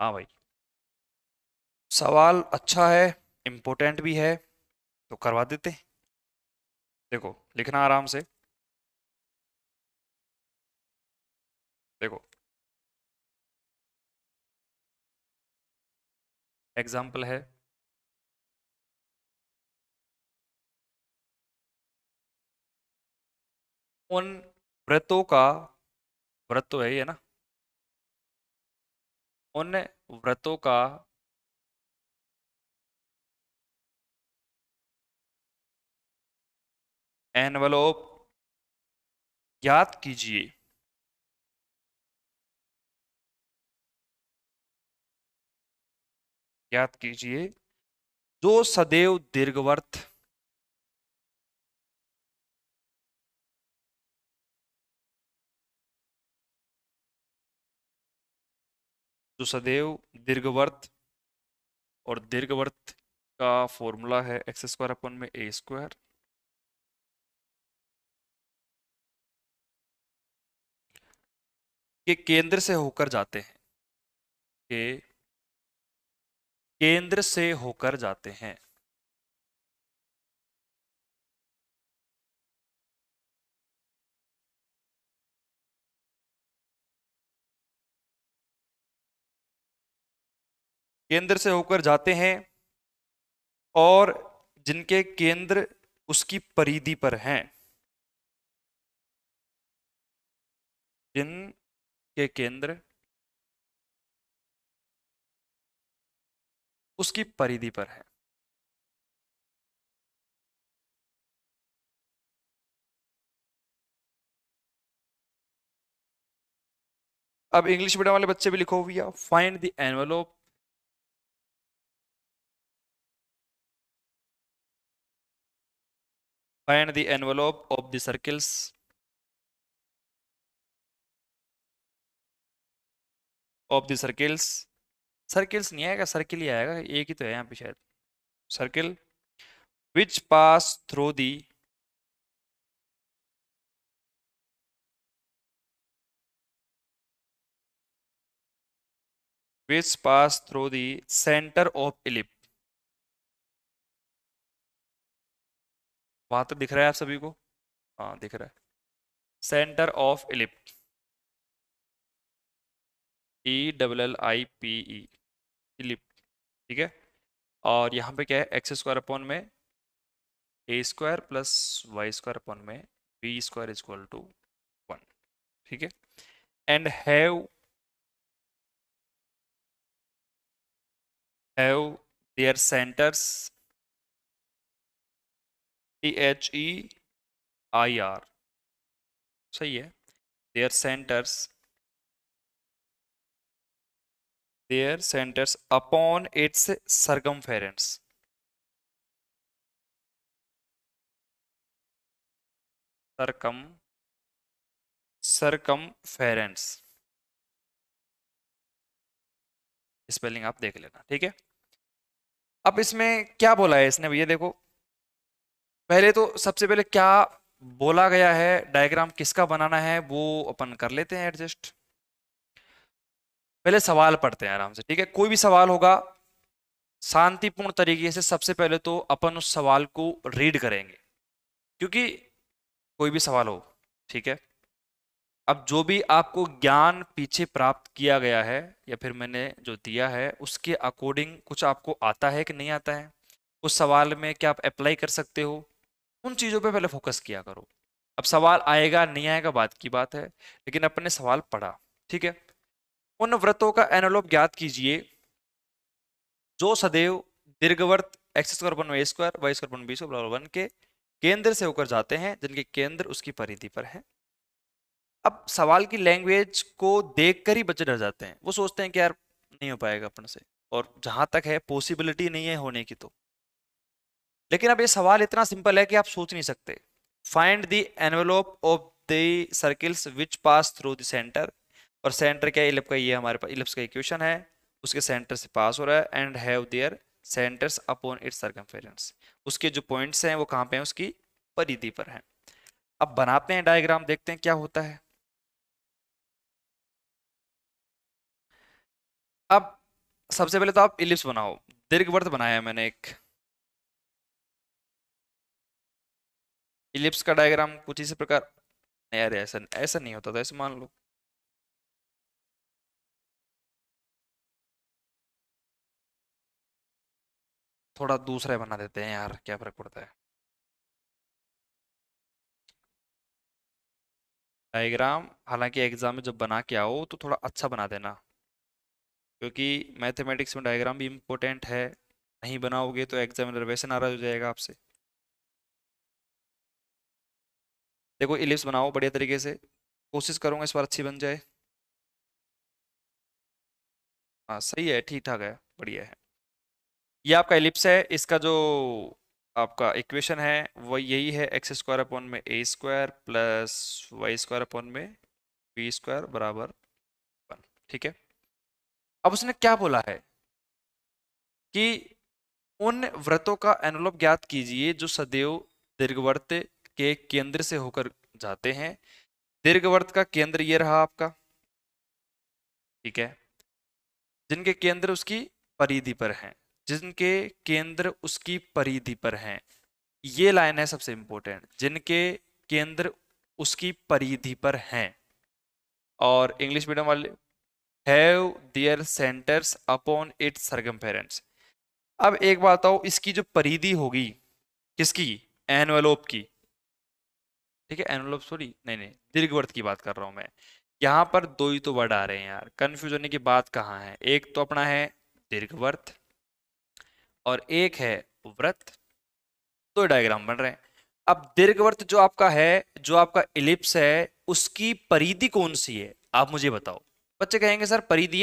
हाँ भाई सवाल अच्छा है इम्पोर्टेंट भी है तो करवा देते हैं देखो लिखना आराम से देखो एग्जाम्पल है उन व्रतों का व्रत तो है ही है ना उन व्रतों का एनवलोप याद कीजिए याद कीजिए जो सदैव दीर्घवर्त जो तो सदैव दीर्घवर्त और दीर्घवर्त का फॉर्मूला है एक्स स्क्वायर अपन में ए स्क्वायर के केंद्र से होकर जाते हैं के केंद्र से होकर जाते हैं केंद्र से होकर जाते हैं और जिनके केंद्र उसकी परिधि पर हैं जिन के केंद्र उसकी परिधि पर है अब इंग्लिश मीडियम वाले बच्चे भी लिखो भैया find the envelope Find the envelope of the circles of the circles circles नहीं आएगा सर्किल ही आएगा एक ही तो है यहाँ पे शायद circle which pass through the which pass through the center of ellipse वहां तक तो दिख रहा है आप सभी को हाँ दिख रहा है centre of ellipse E double L I P E ellipse ठीक है और यहाँ पे क्या है एक्स स्क्वायर अपॉन में a square plus y square upon में b square is equal to one ठीक है and have have their centres T H E I R सही है their centres their centres upon its circumference circum circumference spelling आप देख लेना ठीक है अब इसमें क्या बोला है इसने भैया देखो पहले तो सबसे पहले क्या बोला गया है डायग्राम किसका बनाना है वो अपन कर लेते हैं एडजस्ट पहले सवाल पढ़ते हैं आराम से ठीक है कोई भी सवाल होगा शांतिपूर्ण तरीके से सबसे पहले तो अपन उस सवाल को रीड करेंगे क्योंकि कोई भी सवाल हो ठीक है अब जो भी आपको ज्ञान पीछे प्राप्त किया गया है या फिर मैंने जो दिया है उसके अकॉर्डिंग कुछ आपको आता है कि नहीं आता है उस सवाल में क्या आप अप्लाई कर सकते हो उन चीज़ों पे पहले फोकस किया करो अब सवाल आएगा नहीं आएगा बात की बात है लेकिन अपने सवाल पढ़ा ठीक है उन व्रतों का एनोलोप ज्ञात कीजिए जो सदैव दीर्घवर्त x square one y square y square one b square one के केंद्र से होकर जाते हैं जिनके केंद्र उसकी परिधि पर है अब सवाल की लैंग्वेज को देख कर ही बच्चे डर जाते हैं वो सोचते हैं कि यार नहीं हो पाएगा अपन से और जहाँ तक है पॉसिबिलिटी नहीं है होने की तो लेकिन अब ये सवाल इतना सिंपल है कि आप सोच नहीं सकते find the envelope of the circles which pass through the centre और सेंटर क्या इलिप का ये हमारे पास इलिप्स का इक्वेशन है उसके सेंटर से पास हो रहा है and have their centres upon its circumference उसके जो पॉइंट्स हैं वो कहाँ पे हैं उसकी परिधि पर हैं अब बनाते हैं डायग्राम देखते हैं क्या होता है अब सबसे पहले तो आप इलिप्स बनाओ दीर्घवर्त बनाया मैंने एक इलिप्स का डायग्राम कुछ इसी प्रकार यार ऐसा ऐसा नहीं होता था ऐसे मान लो थोड़ा दूसरा बना देते हैं यार क्या फर्क पड़ता है डायग्राम हालांकि एग्जाम में जब बना के आओ तो थोड़ा अच्छा बना देना क्योंकि मैथमेटिक्स में डायग्राम भी इम्पोर्टेंट है नहीं बनाओगे तो एग्जामिनर वैसे नाराज हो जाएगा आपसे देखो इलिप्स बनाओ बढ़िया तरीके से कोशिश करूँगा इस बार अच्छी बन जाए हाँ सही है ठीक ठाक है बढ़िया है ये आपका इलिप्स है इसका जो आपका इक्वेशन है वो यही है एक्स स्क्वायर अपॉन में a square plus y square upon में बी स्क्वायर बराबर वन ठीक है अब उसने क्या बोला है कि उन व्रतों का एनोलोप ज्ञात कीजिए जो सदैव दीर्घवर्त के केंद्र से होकर जाते हैं दीर्घवर्त का केंद्र ये रहा आपका ठीक है जिनके केंद्र उसकी परिधि पर हैं जिनके केंद्र उसकी परिधि पर हैं ये लाइन है सबसे इंपॉर्टेंट जिनके केंद्र उसकी परिधि पर हैं और इंग्लिश मीडियम वाले have their centres upon it circum अब एक बात आओ इसकी जो परिधि होगी किसकी एनवेलोप की ठीक है एनोलोप सॉरी नहीं नहीं दीर्घवर्त की बात कर रहा हूँ मैं यहाँ पर दो ही तो वर्ड आ रहे हैं यार कन्फ्यूज होने की बात कहाँ है एक तो अपना है दीर्घवर्त और एक है व्रत तो डायग्राम बन रहे हैं अब दीर्घवर्त जो आपका है जो आपका इलिप्स है उसकी परिधि कौन सी है आप मुझे बताओ बच्चे कहेंगे सर परिधि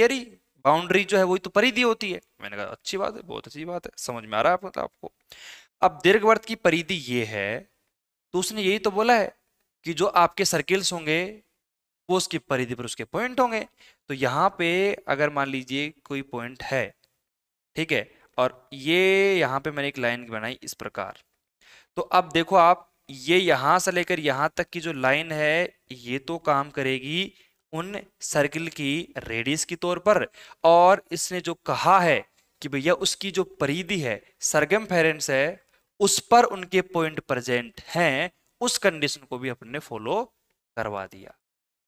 बाउंड्री जो है वही तो परिधि होती है मैंने कहा अच्छी बात है बहुत अच्छी बात है समझ में आ रहा है आपको तो आपको अब दीर्घवर्त की परिधि ये है तो उसने यही तो बोला है कि जो आपके सर्किल्स होंगे वो उसकी परिधि पर उसके पॉइंट होंगे तो यहाँ पे अगर मान लीजिए कोई पॉइंट है ठीक है और ये यहाँ पे मैंने एक लाइन बनाई इस प्रकार तो अब देखो आप ये यहाँ से लेकर यहाँ तक की जो लाइन है ये तो काम करेगी उन सर्किल की रेडियस के तौर पर और इसने जो कहा है कि भैया उसकी जो परिधि है सरगम फेरेंस है उस पर उनके पॉइंट प्रेजेंट हैं उस कंडीशन को भी अपने फॉलो करवा दिया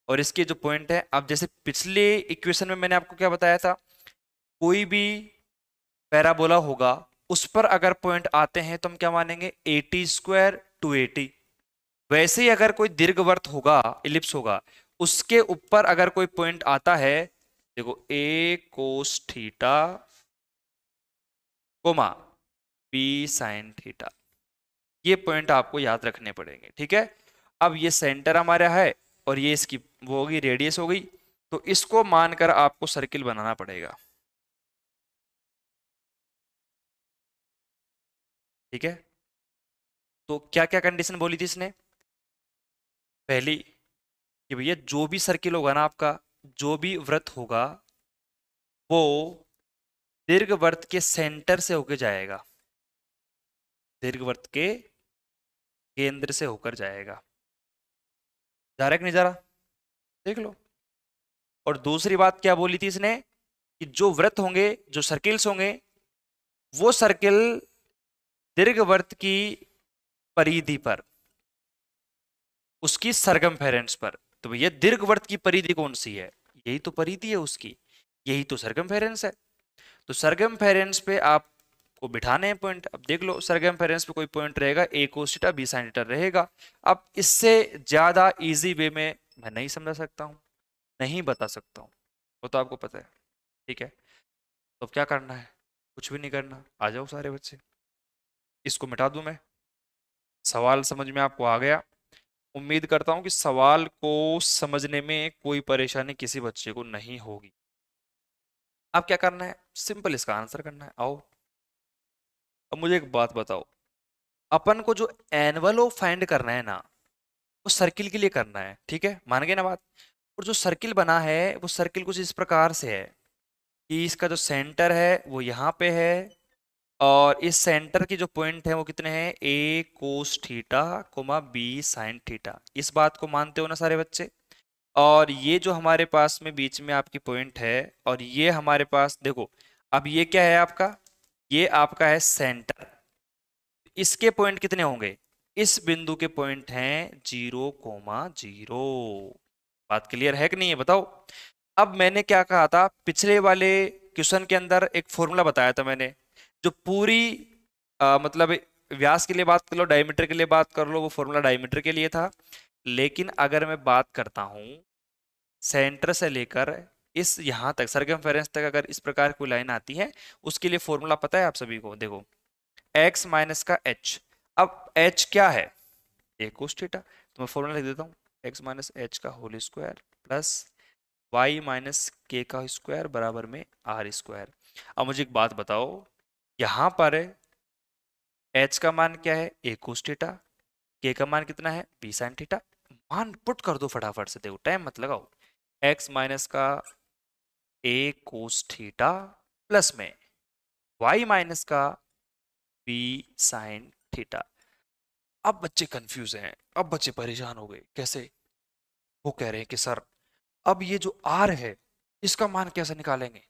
और इसके जो पॉइंट है अब जैसे पिछले इक्वेशन में मैंने आपको क्या बताया था कोई भी पैराबोला होगा उस पर अगर पॉइंट आते हैं तो हम क्या मानेंगे एटी स्क्वायर टू एटी वैसे ही अगर कोई दीर्घवर्त होगा इलिप्स होगा उसके ऊपर अगर कोई पॉइंट आता है देखो a cos theta comma b sine theta ये पॉइंट आपको याद रखने पड़ेंगे ठीक है अब ये सेंटर हमारा है और ये इसकी वो होगी रेडियस हो गई तो इसको मानकर आपको सर्किल बनाना पड़ेगा ठीक है तो क्या क्या कंडीशन बोली थी इसने पहली कि भैया जो भी सर्किल होगा ना आपका जो भी व्रत होगा वो दीर्घ व्रत के सेंटर से होके जाएगा दीर्घवृत्त के केंद्र से होकर जाएगा जा रहा कि नहीं जा रहा देख लो और दूसरी बात क्या बोली थी इसने कि जो व्रत होंगे जो सर्किल्स होंगे वो सर्किल दीर्घवृत्त की परिधि पर उसकी सरगम फेरेंस पर तो भैया दीर्घवृत्त की परिधि कौन सी है यही तो परिधि है उसकी यही तो सरगम फेरेंस है तो सरगम पे आप को बिठाने हैं पॉइंट अब देख लो सरगम फेरेंस पे कोई पॉइंट रहेगा ए सीटा बी साइन थीटा रहेगा अब इससे ज़्यादा ईजी वे में मैं नहीं समझा सकता हूँ नहीं बता सकता हूँ वो तो आपको पता है ठीक है तो अब क्या करना है कुछ भी नहीं करना आ जाओ सारे बच्चे इसको मिटा दूँ मैं सवाल समझ में आपको आ गया उम्मीद करता हूँ कि सवाल को समझने में कोई परेशानी किसी बच्चे को नहीं होगी अब क्या करना है सिंपल इसका आंसर करना है आओ अब मुझे एक बात बताओ अपन को जो एनवलो फाइंड करना है ना वो सर्किल के लिए करना है ठीक है मान गए ना बात और जो सर्किल बना है वो सर्किल कुछ इस प्रकार से है कि इसका जो सेंटर है वो यहाँ पे है और इस सेंटर की जो पॉइंट है वो कितने हैं a cos theta comma b sine theta इस बात को मानते हो ना सारे बच्चे और ये जो हमारे पास में बीच में आपकी पॉइंट है और ये हमारे पास देखो अब ये क्या है आपका ये आपका है सेंटर इसके पॉइंट कितने होंगे इस बिंदु के पॉइंट हैं जीरो कोमा जीरो बात क्लियर है कि नहीं है बताओ अब मैंने क्या कहा था पिछले वाले क्वेश्चन के अंदर एक फॉर्मूला बताया था मैंने जो पूरी आ, मतलब व्यास के लिए बात कर लो डायमीटर के लिए बात कर लो वो फॉर्मूला डायमीटर के लिए था लेकिन अगर मैं बात करता हूं सेंटर से लेकर इस यहाँ तक सरगम फेरेंस तक अगर इस प्रकार की लाइन आती है उसके लिए फॉर्मूला पता है आप सभी को देखो x माइनस का h अब h क्या है एकोस थीटा तो मैं फॉर्मूला लिख देता हूँ x माइनस एच का whole square plus y minus k का स्क्वायर बराबर में आर स्क्वायर अब मुझे एक बात बताओ यहाँ पर h का मान क्या है एकोस थीटा के का मान कितना है बी साइन थीटा मान पुट कर दो फटाफट से देखो टाइम मत लगाओ x माइनस का ए कोस थीटा प्लस में वाई माइनस का बी साइन थीटा अब बच्चे कंफ्यूज हैं अब बच्चे परेशान हो गए कैसे वो कह रहे हैं कि सर अब ये जो आर है इसका मान कैसे निकालेंगे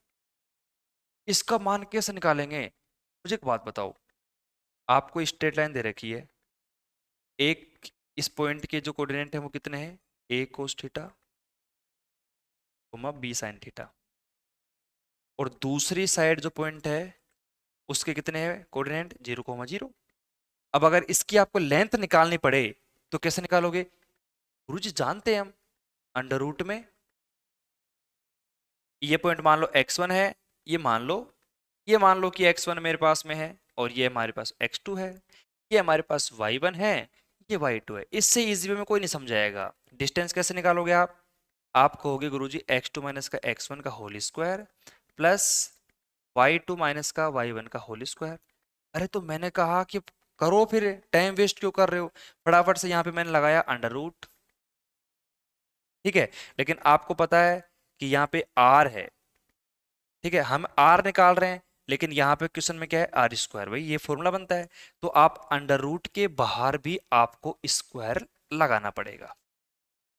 इसका मान कैसे निकालेंगे मुझे एक बात बताओ आपको स्ट्रेट लाइन दे रखी है एक इस पॉइंट के जो कोऑर्डिनेट है वो कितने हैं a cos theta b sine theta और दूसरी साइड जो पॉइंट है उसके कितने हैं कोऑर्डिनेट जीरो कोमा जीरो अब अगर इसकी आपको लेंथ निकालनी पड़े तो कैसे निकालोगे गुरु जी जानते हैं हम अंडर रूट में ये पॉइंट मान लो एक्स वन है ये मान लो ये मान लो कि एक्स वन मेरे पास में है और ये हमारे पास एक्स टू है ये हमारे पास वाई वन है ये वाई टू है इससे इजी वे में कोई नहीं समझाएगा डिस्टेंस कैसे निकालोगे आप आप कहोगे guru ji x two minus का एक्स वन का whole square plus y two minus का वाई वन का होल स्क्वायर अरे तो मैंने कहा कि करो फिर टाइम वेस्ट क्यों कर रहे हो फटाफट से यहाँ पे मैंने लगाया अंडर रूट ठीक है लेकिन आपको पता है कि यहाँ पे आर है ठीक है हम आर निकाल रहे हैं लेकिन यहाँ पे क्वेश्चन में क्या है आर स्क्वायर भाई ये फॉर्मूला बनता है तो आप अंडर रूट के बाहर भी आपको स्क्वायर लगाना पड़ेगा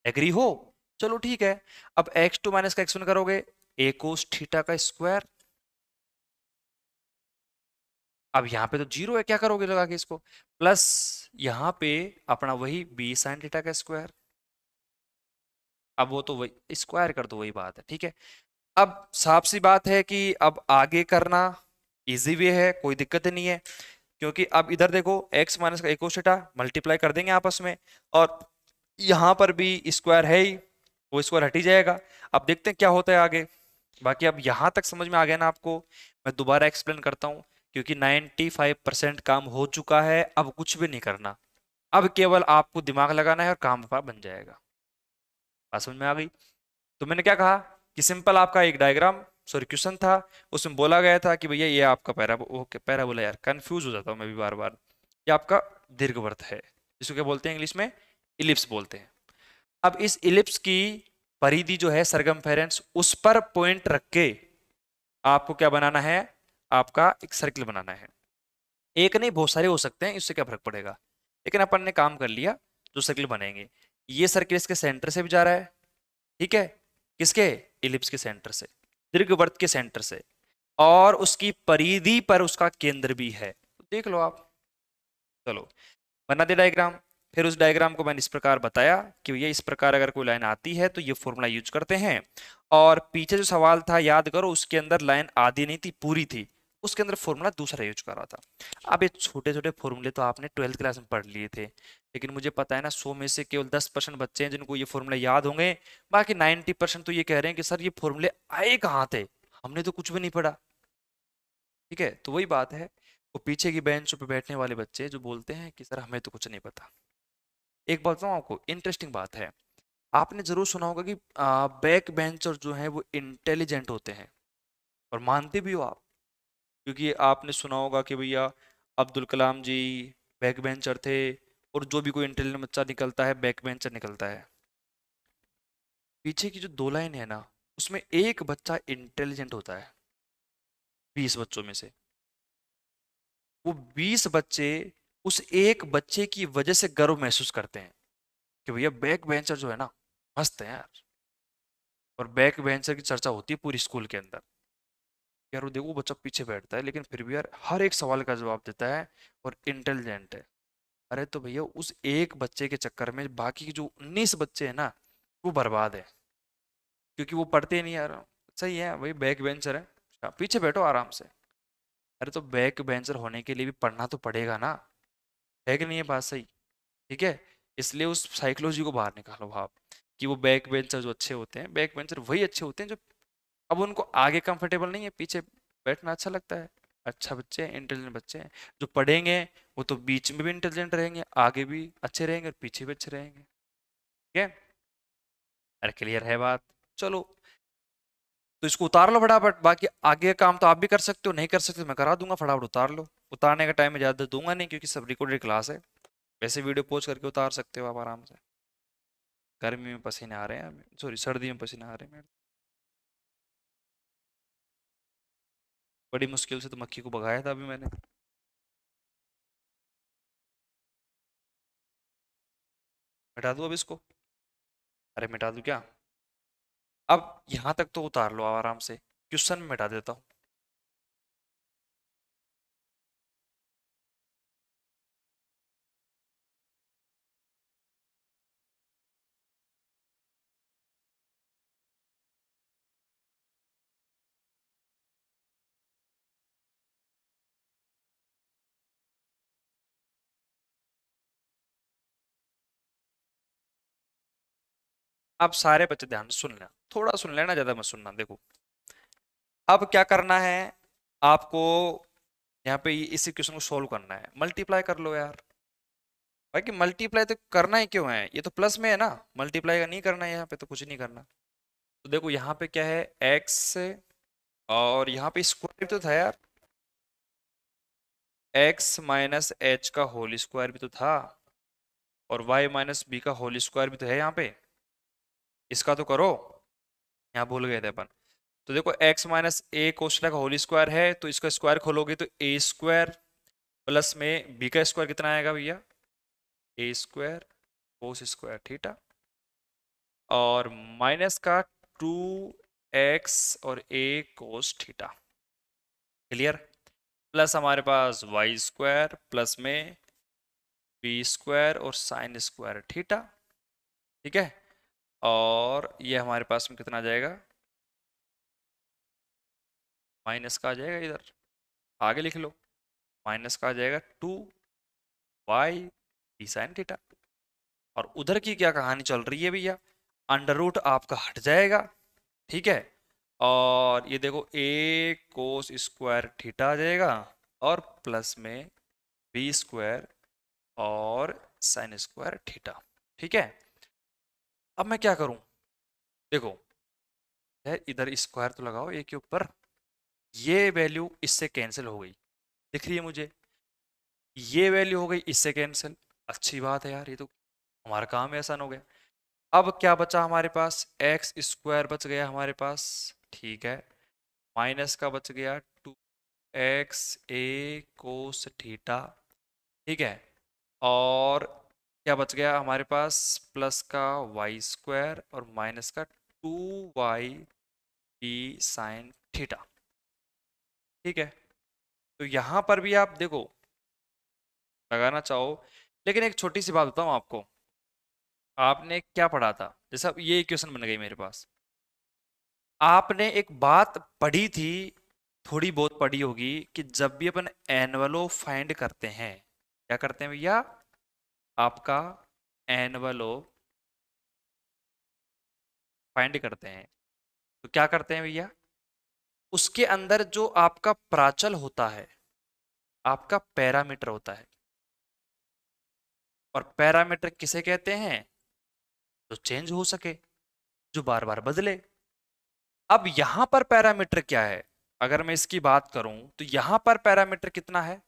एग्री हो चलो ठीक है अब एक्स टू माइनस का एक्स वन करोगे एकोस थीटा का स्क्वायर अब यहां पे तो जीरो है क्या करोगे लगा के इसको प्लस यहाँ पे अपना वही बी साइन थीटा का स्क्वायर अब वो तो वही स्क्वायर कर दो वही बात है ठीक है अब साफ सी बात है कि अब आगे करना इजी वे है कोई दिक्कत नहीं है क्योंकि अब इधर देखो x माइनस का एकोस थीटा मल्टीप्लाई कर देंगे आपस में और यहां पर भी स्क्वायर है ही वो स्क्वायर हट ही जाएगा अब देखते हैं क्या होता है आगे बाकी अब यहाँ तक समझ में आ गया ना आपको मैं दोबारा एक्सप्लेन करता हूँ क्योंकि 95 परसेंट काम हो चुका है अब कुछ भी नहीं करना अब केवल आपको दिमाग लगाना है और काम बन जाएगा बात समझ में आ गई तो मैंने क्या कहा कि सिंपल आपका एक डायग्राम सॉरी क्वेश्चन था उसमें बोला गया था कि भैया ये आपका पैरा ओके पैरा बोला यार कन्फ्यूज हो जाता हूँ मैं भी बार बार ये आपका दीर्घवर्त है जिसको क्या बोलते हैं इंग्लिश में इलिप्स बोलते हैं अब इस इलिप्स की परिधि जो है सरगम फेरेंस उस पर पॉइंट रख के आपको क्या बनाना है आपका एक सर्किल बनाना है एक नहीं बहुत सारे हो सकते हैं इससे क्या फर्क पड़ेगा लेकिन अपन ने काम कर लिया जो सर्किल बनेंगे ये सर्किल इसके सेंटर से भी जा रहा है ठीक है किसके इलिप्स के सेंटर से दीर्घवर्त के सेंटर से और उसकी परिधि पर उसका केंद्र भी है तो देख लो आप चलो बना दे डायग्राम फिर उस डायग्राम को मैंने इस प्रकार बताया कि भैया इस प्रकार अगर कोई लाइन आती है तो ये फॉर्मूला यूज करते हैं और पीछे जो सवाल था याद करो उसके अंदर लाइन आधी नहीं थी पूरी थी उसके अंदर फॉर्मूला दूसरा यूज कर रहा था अब ये छोटे छोटे फॉर्मूले तो आपने ट्वेल्थ क्लास में पढ़ लिए थे लेकिन मुझे पता है ना सौ में से केवल दस परसेंट बच्चे हैं जिनको ये फॉर्मूले याद होंगे बाकी नाइन्टी परसेंट तो ये कह रहे हैं कि सर ये फॉर्मूले आए कहाँ थे हमने तो कुछ भी नहीं पढ़ा ठीक है तो वही बात है वो पीछे की बेंच पर बैठने वाले बच्चे जो बोलते हैं कि सर हमें तो कुछ नहीं पता एक बात बताऊँ आपको इंटरेस्टिंग बात है आपने जरूर सुना होगा कि बैक बेंचर जो है वो इंटेलिजेंट होते हैं और मानते भी हो आप क्योंकि आपने सुना होगा कि भैया अब्दुल कलाम जी बैक बेंचर थे और जो भी कोई इंटेलिजेंट बच्चा निकलता है बैक बेंचर निकलता है पीछे की जो दो लाइन है ना उसमें एक बच्चा इंटेलिजेंट होता है बीस बच्चों में से वो बीस बच्चे उस एक बच्चे की वजह से गर्व महसूस करते हैं कि भैया बैक बेंचर जो है ना मस्त है यार और बैक बेंचर की चर्चा होती है पूरी स्कूल के अंदर यार वो देखो बच्चा पीछे बैठता है लेकिन फिर भी यार हर एक सवाल का जवाब देता है और इंटेलिजेंट है अरे तो भैया उस एक बच्चे के चक्कर में बाकी जो उन्नीस बच्चे हैं ना वो बर्बाद है क्योंकि वो पढ़ते नहीं यार सही है भाई बैक बेंचर है पीछे बैठो आराम से अरे तो बैक बेंचर होने के लिए भी पढ़ना तो पड़ेगा ना है कि नहीं है बात सही ठीक है इसलिए उस साइकोलॉजी को बाहर निकालो भाव कि वो बैक बेंचर जो अच्छे होते हैं बैक बेंचर वही अच्छे होते हैं जो अब उनको आगे कंफर्टेबल नहीं है पीछे बैठना अच्छा लगता है अच्छा बच्चे हैं इंटेलिजेंट बच्चे हैं जो पढ़ेंगे वो तो बीच में भी इंटेलिजेंट रहेंगे आगे भी अच्छे रहेंगे और पीछे भी अच्छे रहेंगे ठीक है अरे क्लियर है बात चलो तो इसको उतार लो फटाफट बाकी आगे काम तो आप भी कर सकते हो नहीं कर सकते तो मैं करा दूंगा फटाफट उतार लो उतारने का टाइम ज़्यादा दूंगा नहीं क्योंकि सब रिकॉर्डेड क्लास है वैसे वीडियो पोस्ट करके उतार सकते हो आप आराम से गर्मी में पसीने आ रहे हैं सॉरी सर्दी में पसीने आ रहे हैं बड़ी मुश्किल से तो मक्खी को भगाया था अभी मैंने मिटा दूँ अब इसको अरे मिटा दूँ क्या अब यहाँ तक तो उतार लो आराम से क्वेश्चन में मिटा देता हूँ आप सारे बच्चे ध्यान सुन लेना थोड़ा सुन लेना ज़्यादा मत सुनना देखो अब क्या करना है आपको यहाँ पे इस क्वेश्चन को सोल्व करना है मल्टीप्लाई कर लो यार बाकी मल्टीप्लाई तो करना ही क्यों है ये तो प्लस में है ना मल्टीप्लाई का नहीं करना है यहाँ पे तो कुछ नहीं करना तो देखो यहाँ पे क्या है एक्स और यहाँ पे स्क्वायर तो था यार एक्स माइनस एच का होल स्क्वायर भी तो था और वाई माइनस बी का होल स्क्वायर भी तो है यहाँ पे इसका तो करो यहाँ भूल गए थे अपन तो देखो x माइनस ए का होली स्क्वायर है तो इसका स्क्वायर खोलोगे तो ए स्क्वायर प्लस में बी का स्क्वायर कितना आएगा भैया a square cos square theta और माइनस का टू एक्स और a cos theta clear plus हमारे पास वाई स्क्वायर प्लस में बी स्क्वायर और साइन स्क्वायर थीटा ठीक है और ये हमारे पास में कितना आ जाएगा माइनस का आ जाएगा इधर आगे लिख लो माइनस का आ जाएगा two y d sine theta और उधर की क्या कहानी चल रही है भैया अंडर रूट आपका हट जाएगा ठीक है और ये देखो ए कोस स्क्वायर थीटा आ जाएगा और प्लस में बी स्क्वायर और साइन स्क्वायर थीटा ठीक है अब मैं क्या करूं देखो है इधर स्क्वायर तो लगाओ ए के ऊपर ये वैल्यू इससे कैंसिल हो गई दिख रही है मुझे ये वैल्यू हो गई इससे कैंसिल अच्छी बात है यार ये तो हमारा काम ही आसान हो गया अब क्या बचा हमारे पास एक्स स्क्वायर बच गया हमारे पास ठीक है माइनस का बच गया two x a cos theta ठीक है और क्या बच गया हमारे पास प्लस का वाई स्क्वायर और माइनस का two y d sine theta ठीक है तो यहां पर भी आप देखो लगाना चाहो लेकिन एक छोटी सी बात बताऊ आपको आपने क्या पढ़ा था जैसा ये इक्वेशन बन गई मेरे पास आपने एक बात पढ़ी थी थोड़ी बहुत पढ़ी होगी कि जब भी अपन एनवलो फाइंड करते हैं क्या करते हैं भैया आपका एनवल फाइंड करते हैं तो क्या करते हैं भैया उसके अंदर जो आपका प्राचल होता है आपका पैरामीटर होता है और पैरामीटर किसे कहते हैं जो चेंज हो सके जो बार बार बदले अब यहां पर पैरामीटर क्या है अगर मैं इसकी बात करूं तो यहां पर पैरामीटर कितना है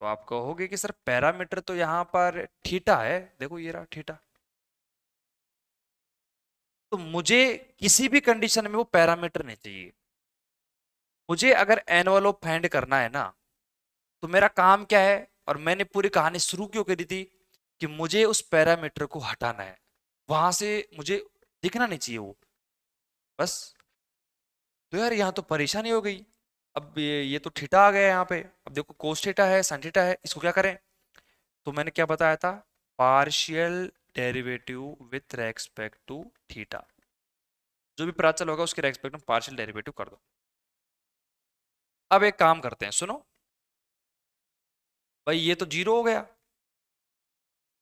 तो आप कहोगे कि सर पैरामीटर तो यहाँ पर ठीठा है देखो ये रहा ठीठा तो मुझे किसी भी कंडीशन में वो पैरामीटर नहीं चाहिए मुझे अगर एनवलो फैंड करना है ना तो मेरा काम क्या है और मैंने पूरी कहानी शुरू क्यों करी थी कि मुझे उस पैरामीटर को हटाना है वहां से मुझे दिखना नहीं चाहिए वो बस तो यार यहाँ तो परेशानी हो गई अब ये ये तो ठीटा आ गया यहाँ पे अब देखो कोस ठीटा है साइन ठीटा है इसको क्या करें तो मैंने क्या बताया था partial derivative with respect to theta जो भी प्राचल होगा उसके रेस्पेक्ट में पार्शियल डेरिवेटिव कर दो अब एक काम करते हैं सुनो भाई ये तो जीरो हो गया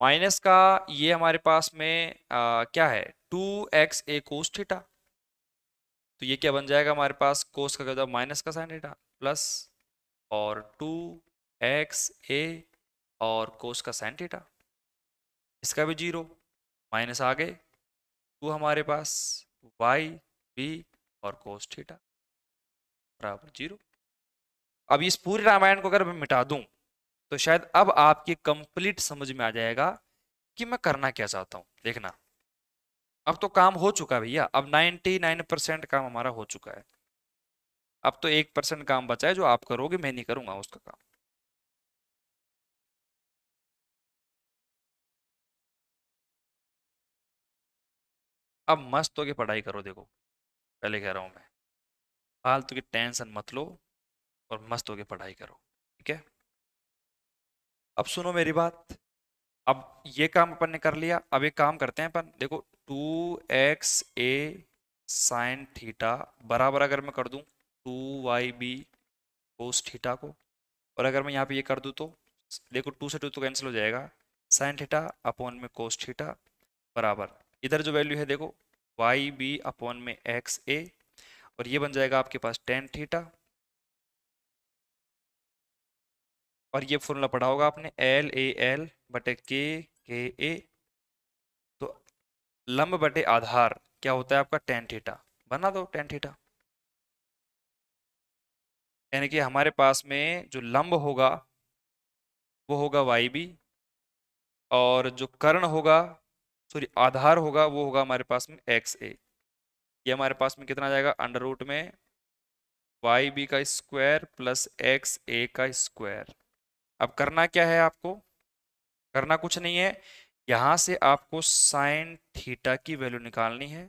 माइनस का ये हमारे पास में आ, क्या है two x a cos theta तो ये क्या बन जाएगा हमारे पास कोस का क्या होता है माइनस का साइन थीटा प्लस और टू एक्स ए और कोस का साइन थीटा इसका भी जीरो माइनस आ गए टू हमारे पास वाई बी और कोस थीटा बराबर जीरो अब इस पूरे रामायण को अगर मैं मिटा दूं तो शायद अब आपके कंप्लीट समझ में आ जाएगा कि मैं करना क्या चाहता हूं देखना अब तो काम हो चुका भैया अब 99 परसेंट काम हमारा हो चुका है अब तो एक परसेंट काम बचा है जो आप करोगे मैं नहीं करूंगा उसका काम अब मस्त होके पढ़ाई करो देखो पहले कह रहा हूं मैं फालतू की टेंशन मत लो और मस्त होके पढ़ाई करो ठीक है अब सुनो मेरी बात अब ये काम अपन ने कर लिया अब एक काम करते हैं अपन देखो two x a sine theta बराबर अगर मैं कर दूं two y b cos theta को और अगर मैं यहाँ पे ये कर दूँ तो देखो टू से टू तो कैंसिल हो जाएगा साइन थीटा अपॉन में कोस थीटा बराबर इधर जो वैल्यू है देखो वाई बी अपॉन में एक्स ए और ये बन जाएगा आपके पास टेन थीटा और ये फॉर्मूला पढ़ा होगा आपने एल ए एल बटे के के ए तो लंब बटे आधार क्या होता है आपका टेन थीटा बना दो टेन थीटा यानी कि हमारे पास में जो लंब होगा वो होगा वाई बी और जो कर्ण होगा सॉरी आधार होगा वो होगा हमारे पास में एक्स ए ये हमारे पास में कितना जाएगा अंडर रूट में वाई बी का स्क्वायर प्लस एक्स ए का स्क्वायर अब करना क्या है आपको करना कुछ नहीं है यहाँ से आपको साइन थीटा की वैल्यू निकालनी है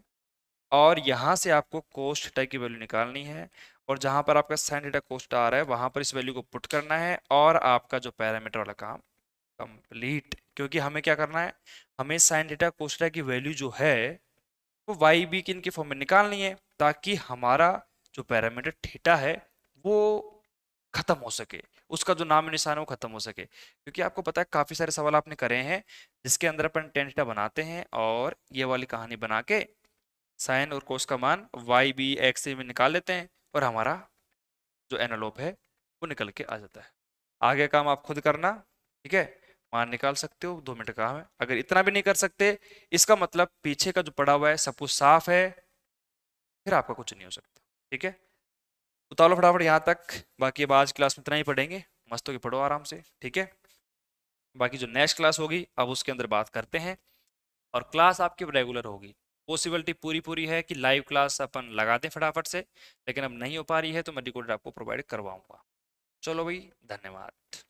और यहाँ से आपको कोस्ट थीटा की वैल्यू निकालनी है और जहाँ पर आपका साइन थीटा कोस्ट आ रहा है वहाँ पर इस वैल्यू को पुट करना है और आपका जो पैरामीटर वाला काम कंप्लीट क्योंकि हमें क्या करना है हमें साइन थीटा थीटा की वैल्यू जो है वो वाई बी की इनके फॉर्म में निकालनी है ताकि हमारा जो पैरामीटर थीटा है वो ख़त्म हो सके उसका जो नाम निशान है वो खत्म हो सके क्योंकि आपको पता है काफ़ी सारे सवाल आपने करे हैं जिसके अंदर अपन टेंटा बनाते हैं और ये वाली कहानी बना के साइन और कोस का मान वाई बी एक्स में निकाल लेते हैं और हमारा जो एनोलोप है वो निकल के आ जाता है आगे काम आप खुद करना ठीक है मान निकाल सकते हो दो मिनट का काम है अगर इतना भी नहीं कर सकते इसका मतलब पीछे का जो पड़ा हुआ है सब कुछ साफ है फिर आपका कुछ नहीं हो सकता ठीक है तो उतारो फटाफट यहाँ तक बाकी अब आज क्लास में इतना ही पढ़ेंगे मस्त होगी पढ़ो आराम से ठीक है बाकी जो नेक्स्ट क्लास होगी अब उसके अंदर बात करते हैं और क्लास आपकी रेगुलर होगी पॉसिबिलिटी पूरी पूरी है कि लाइव क्लास अपन लगा दें फटाफट से लेकिन अब नहीं हो पा रही है तो मैं रिकॉर्डर आपको प्रोवाइड करवाऊंगा चलो भाई धन्यवाद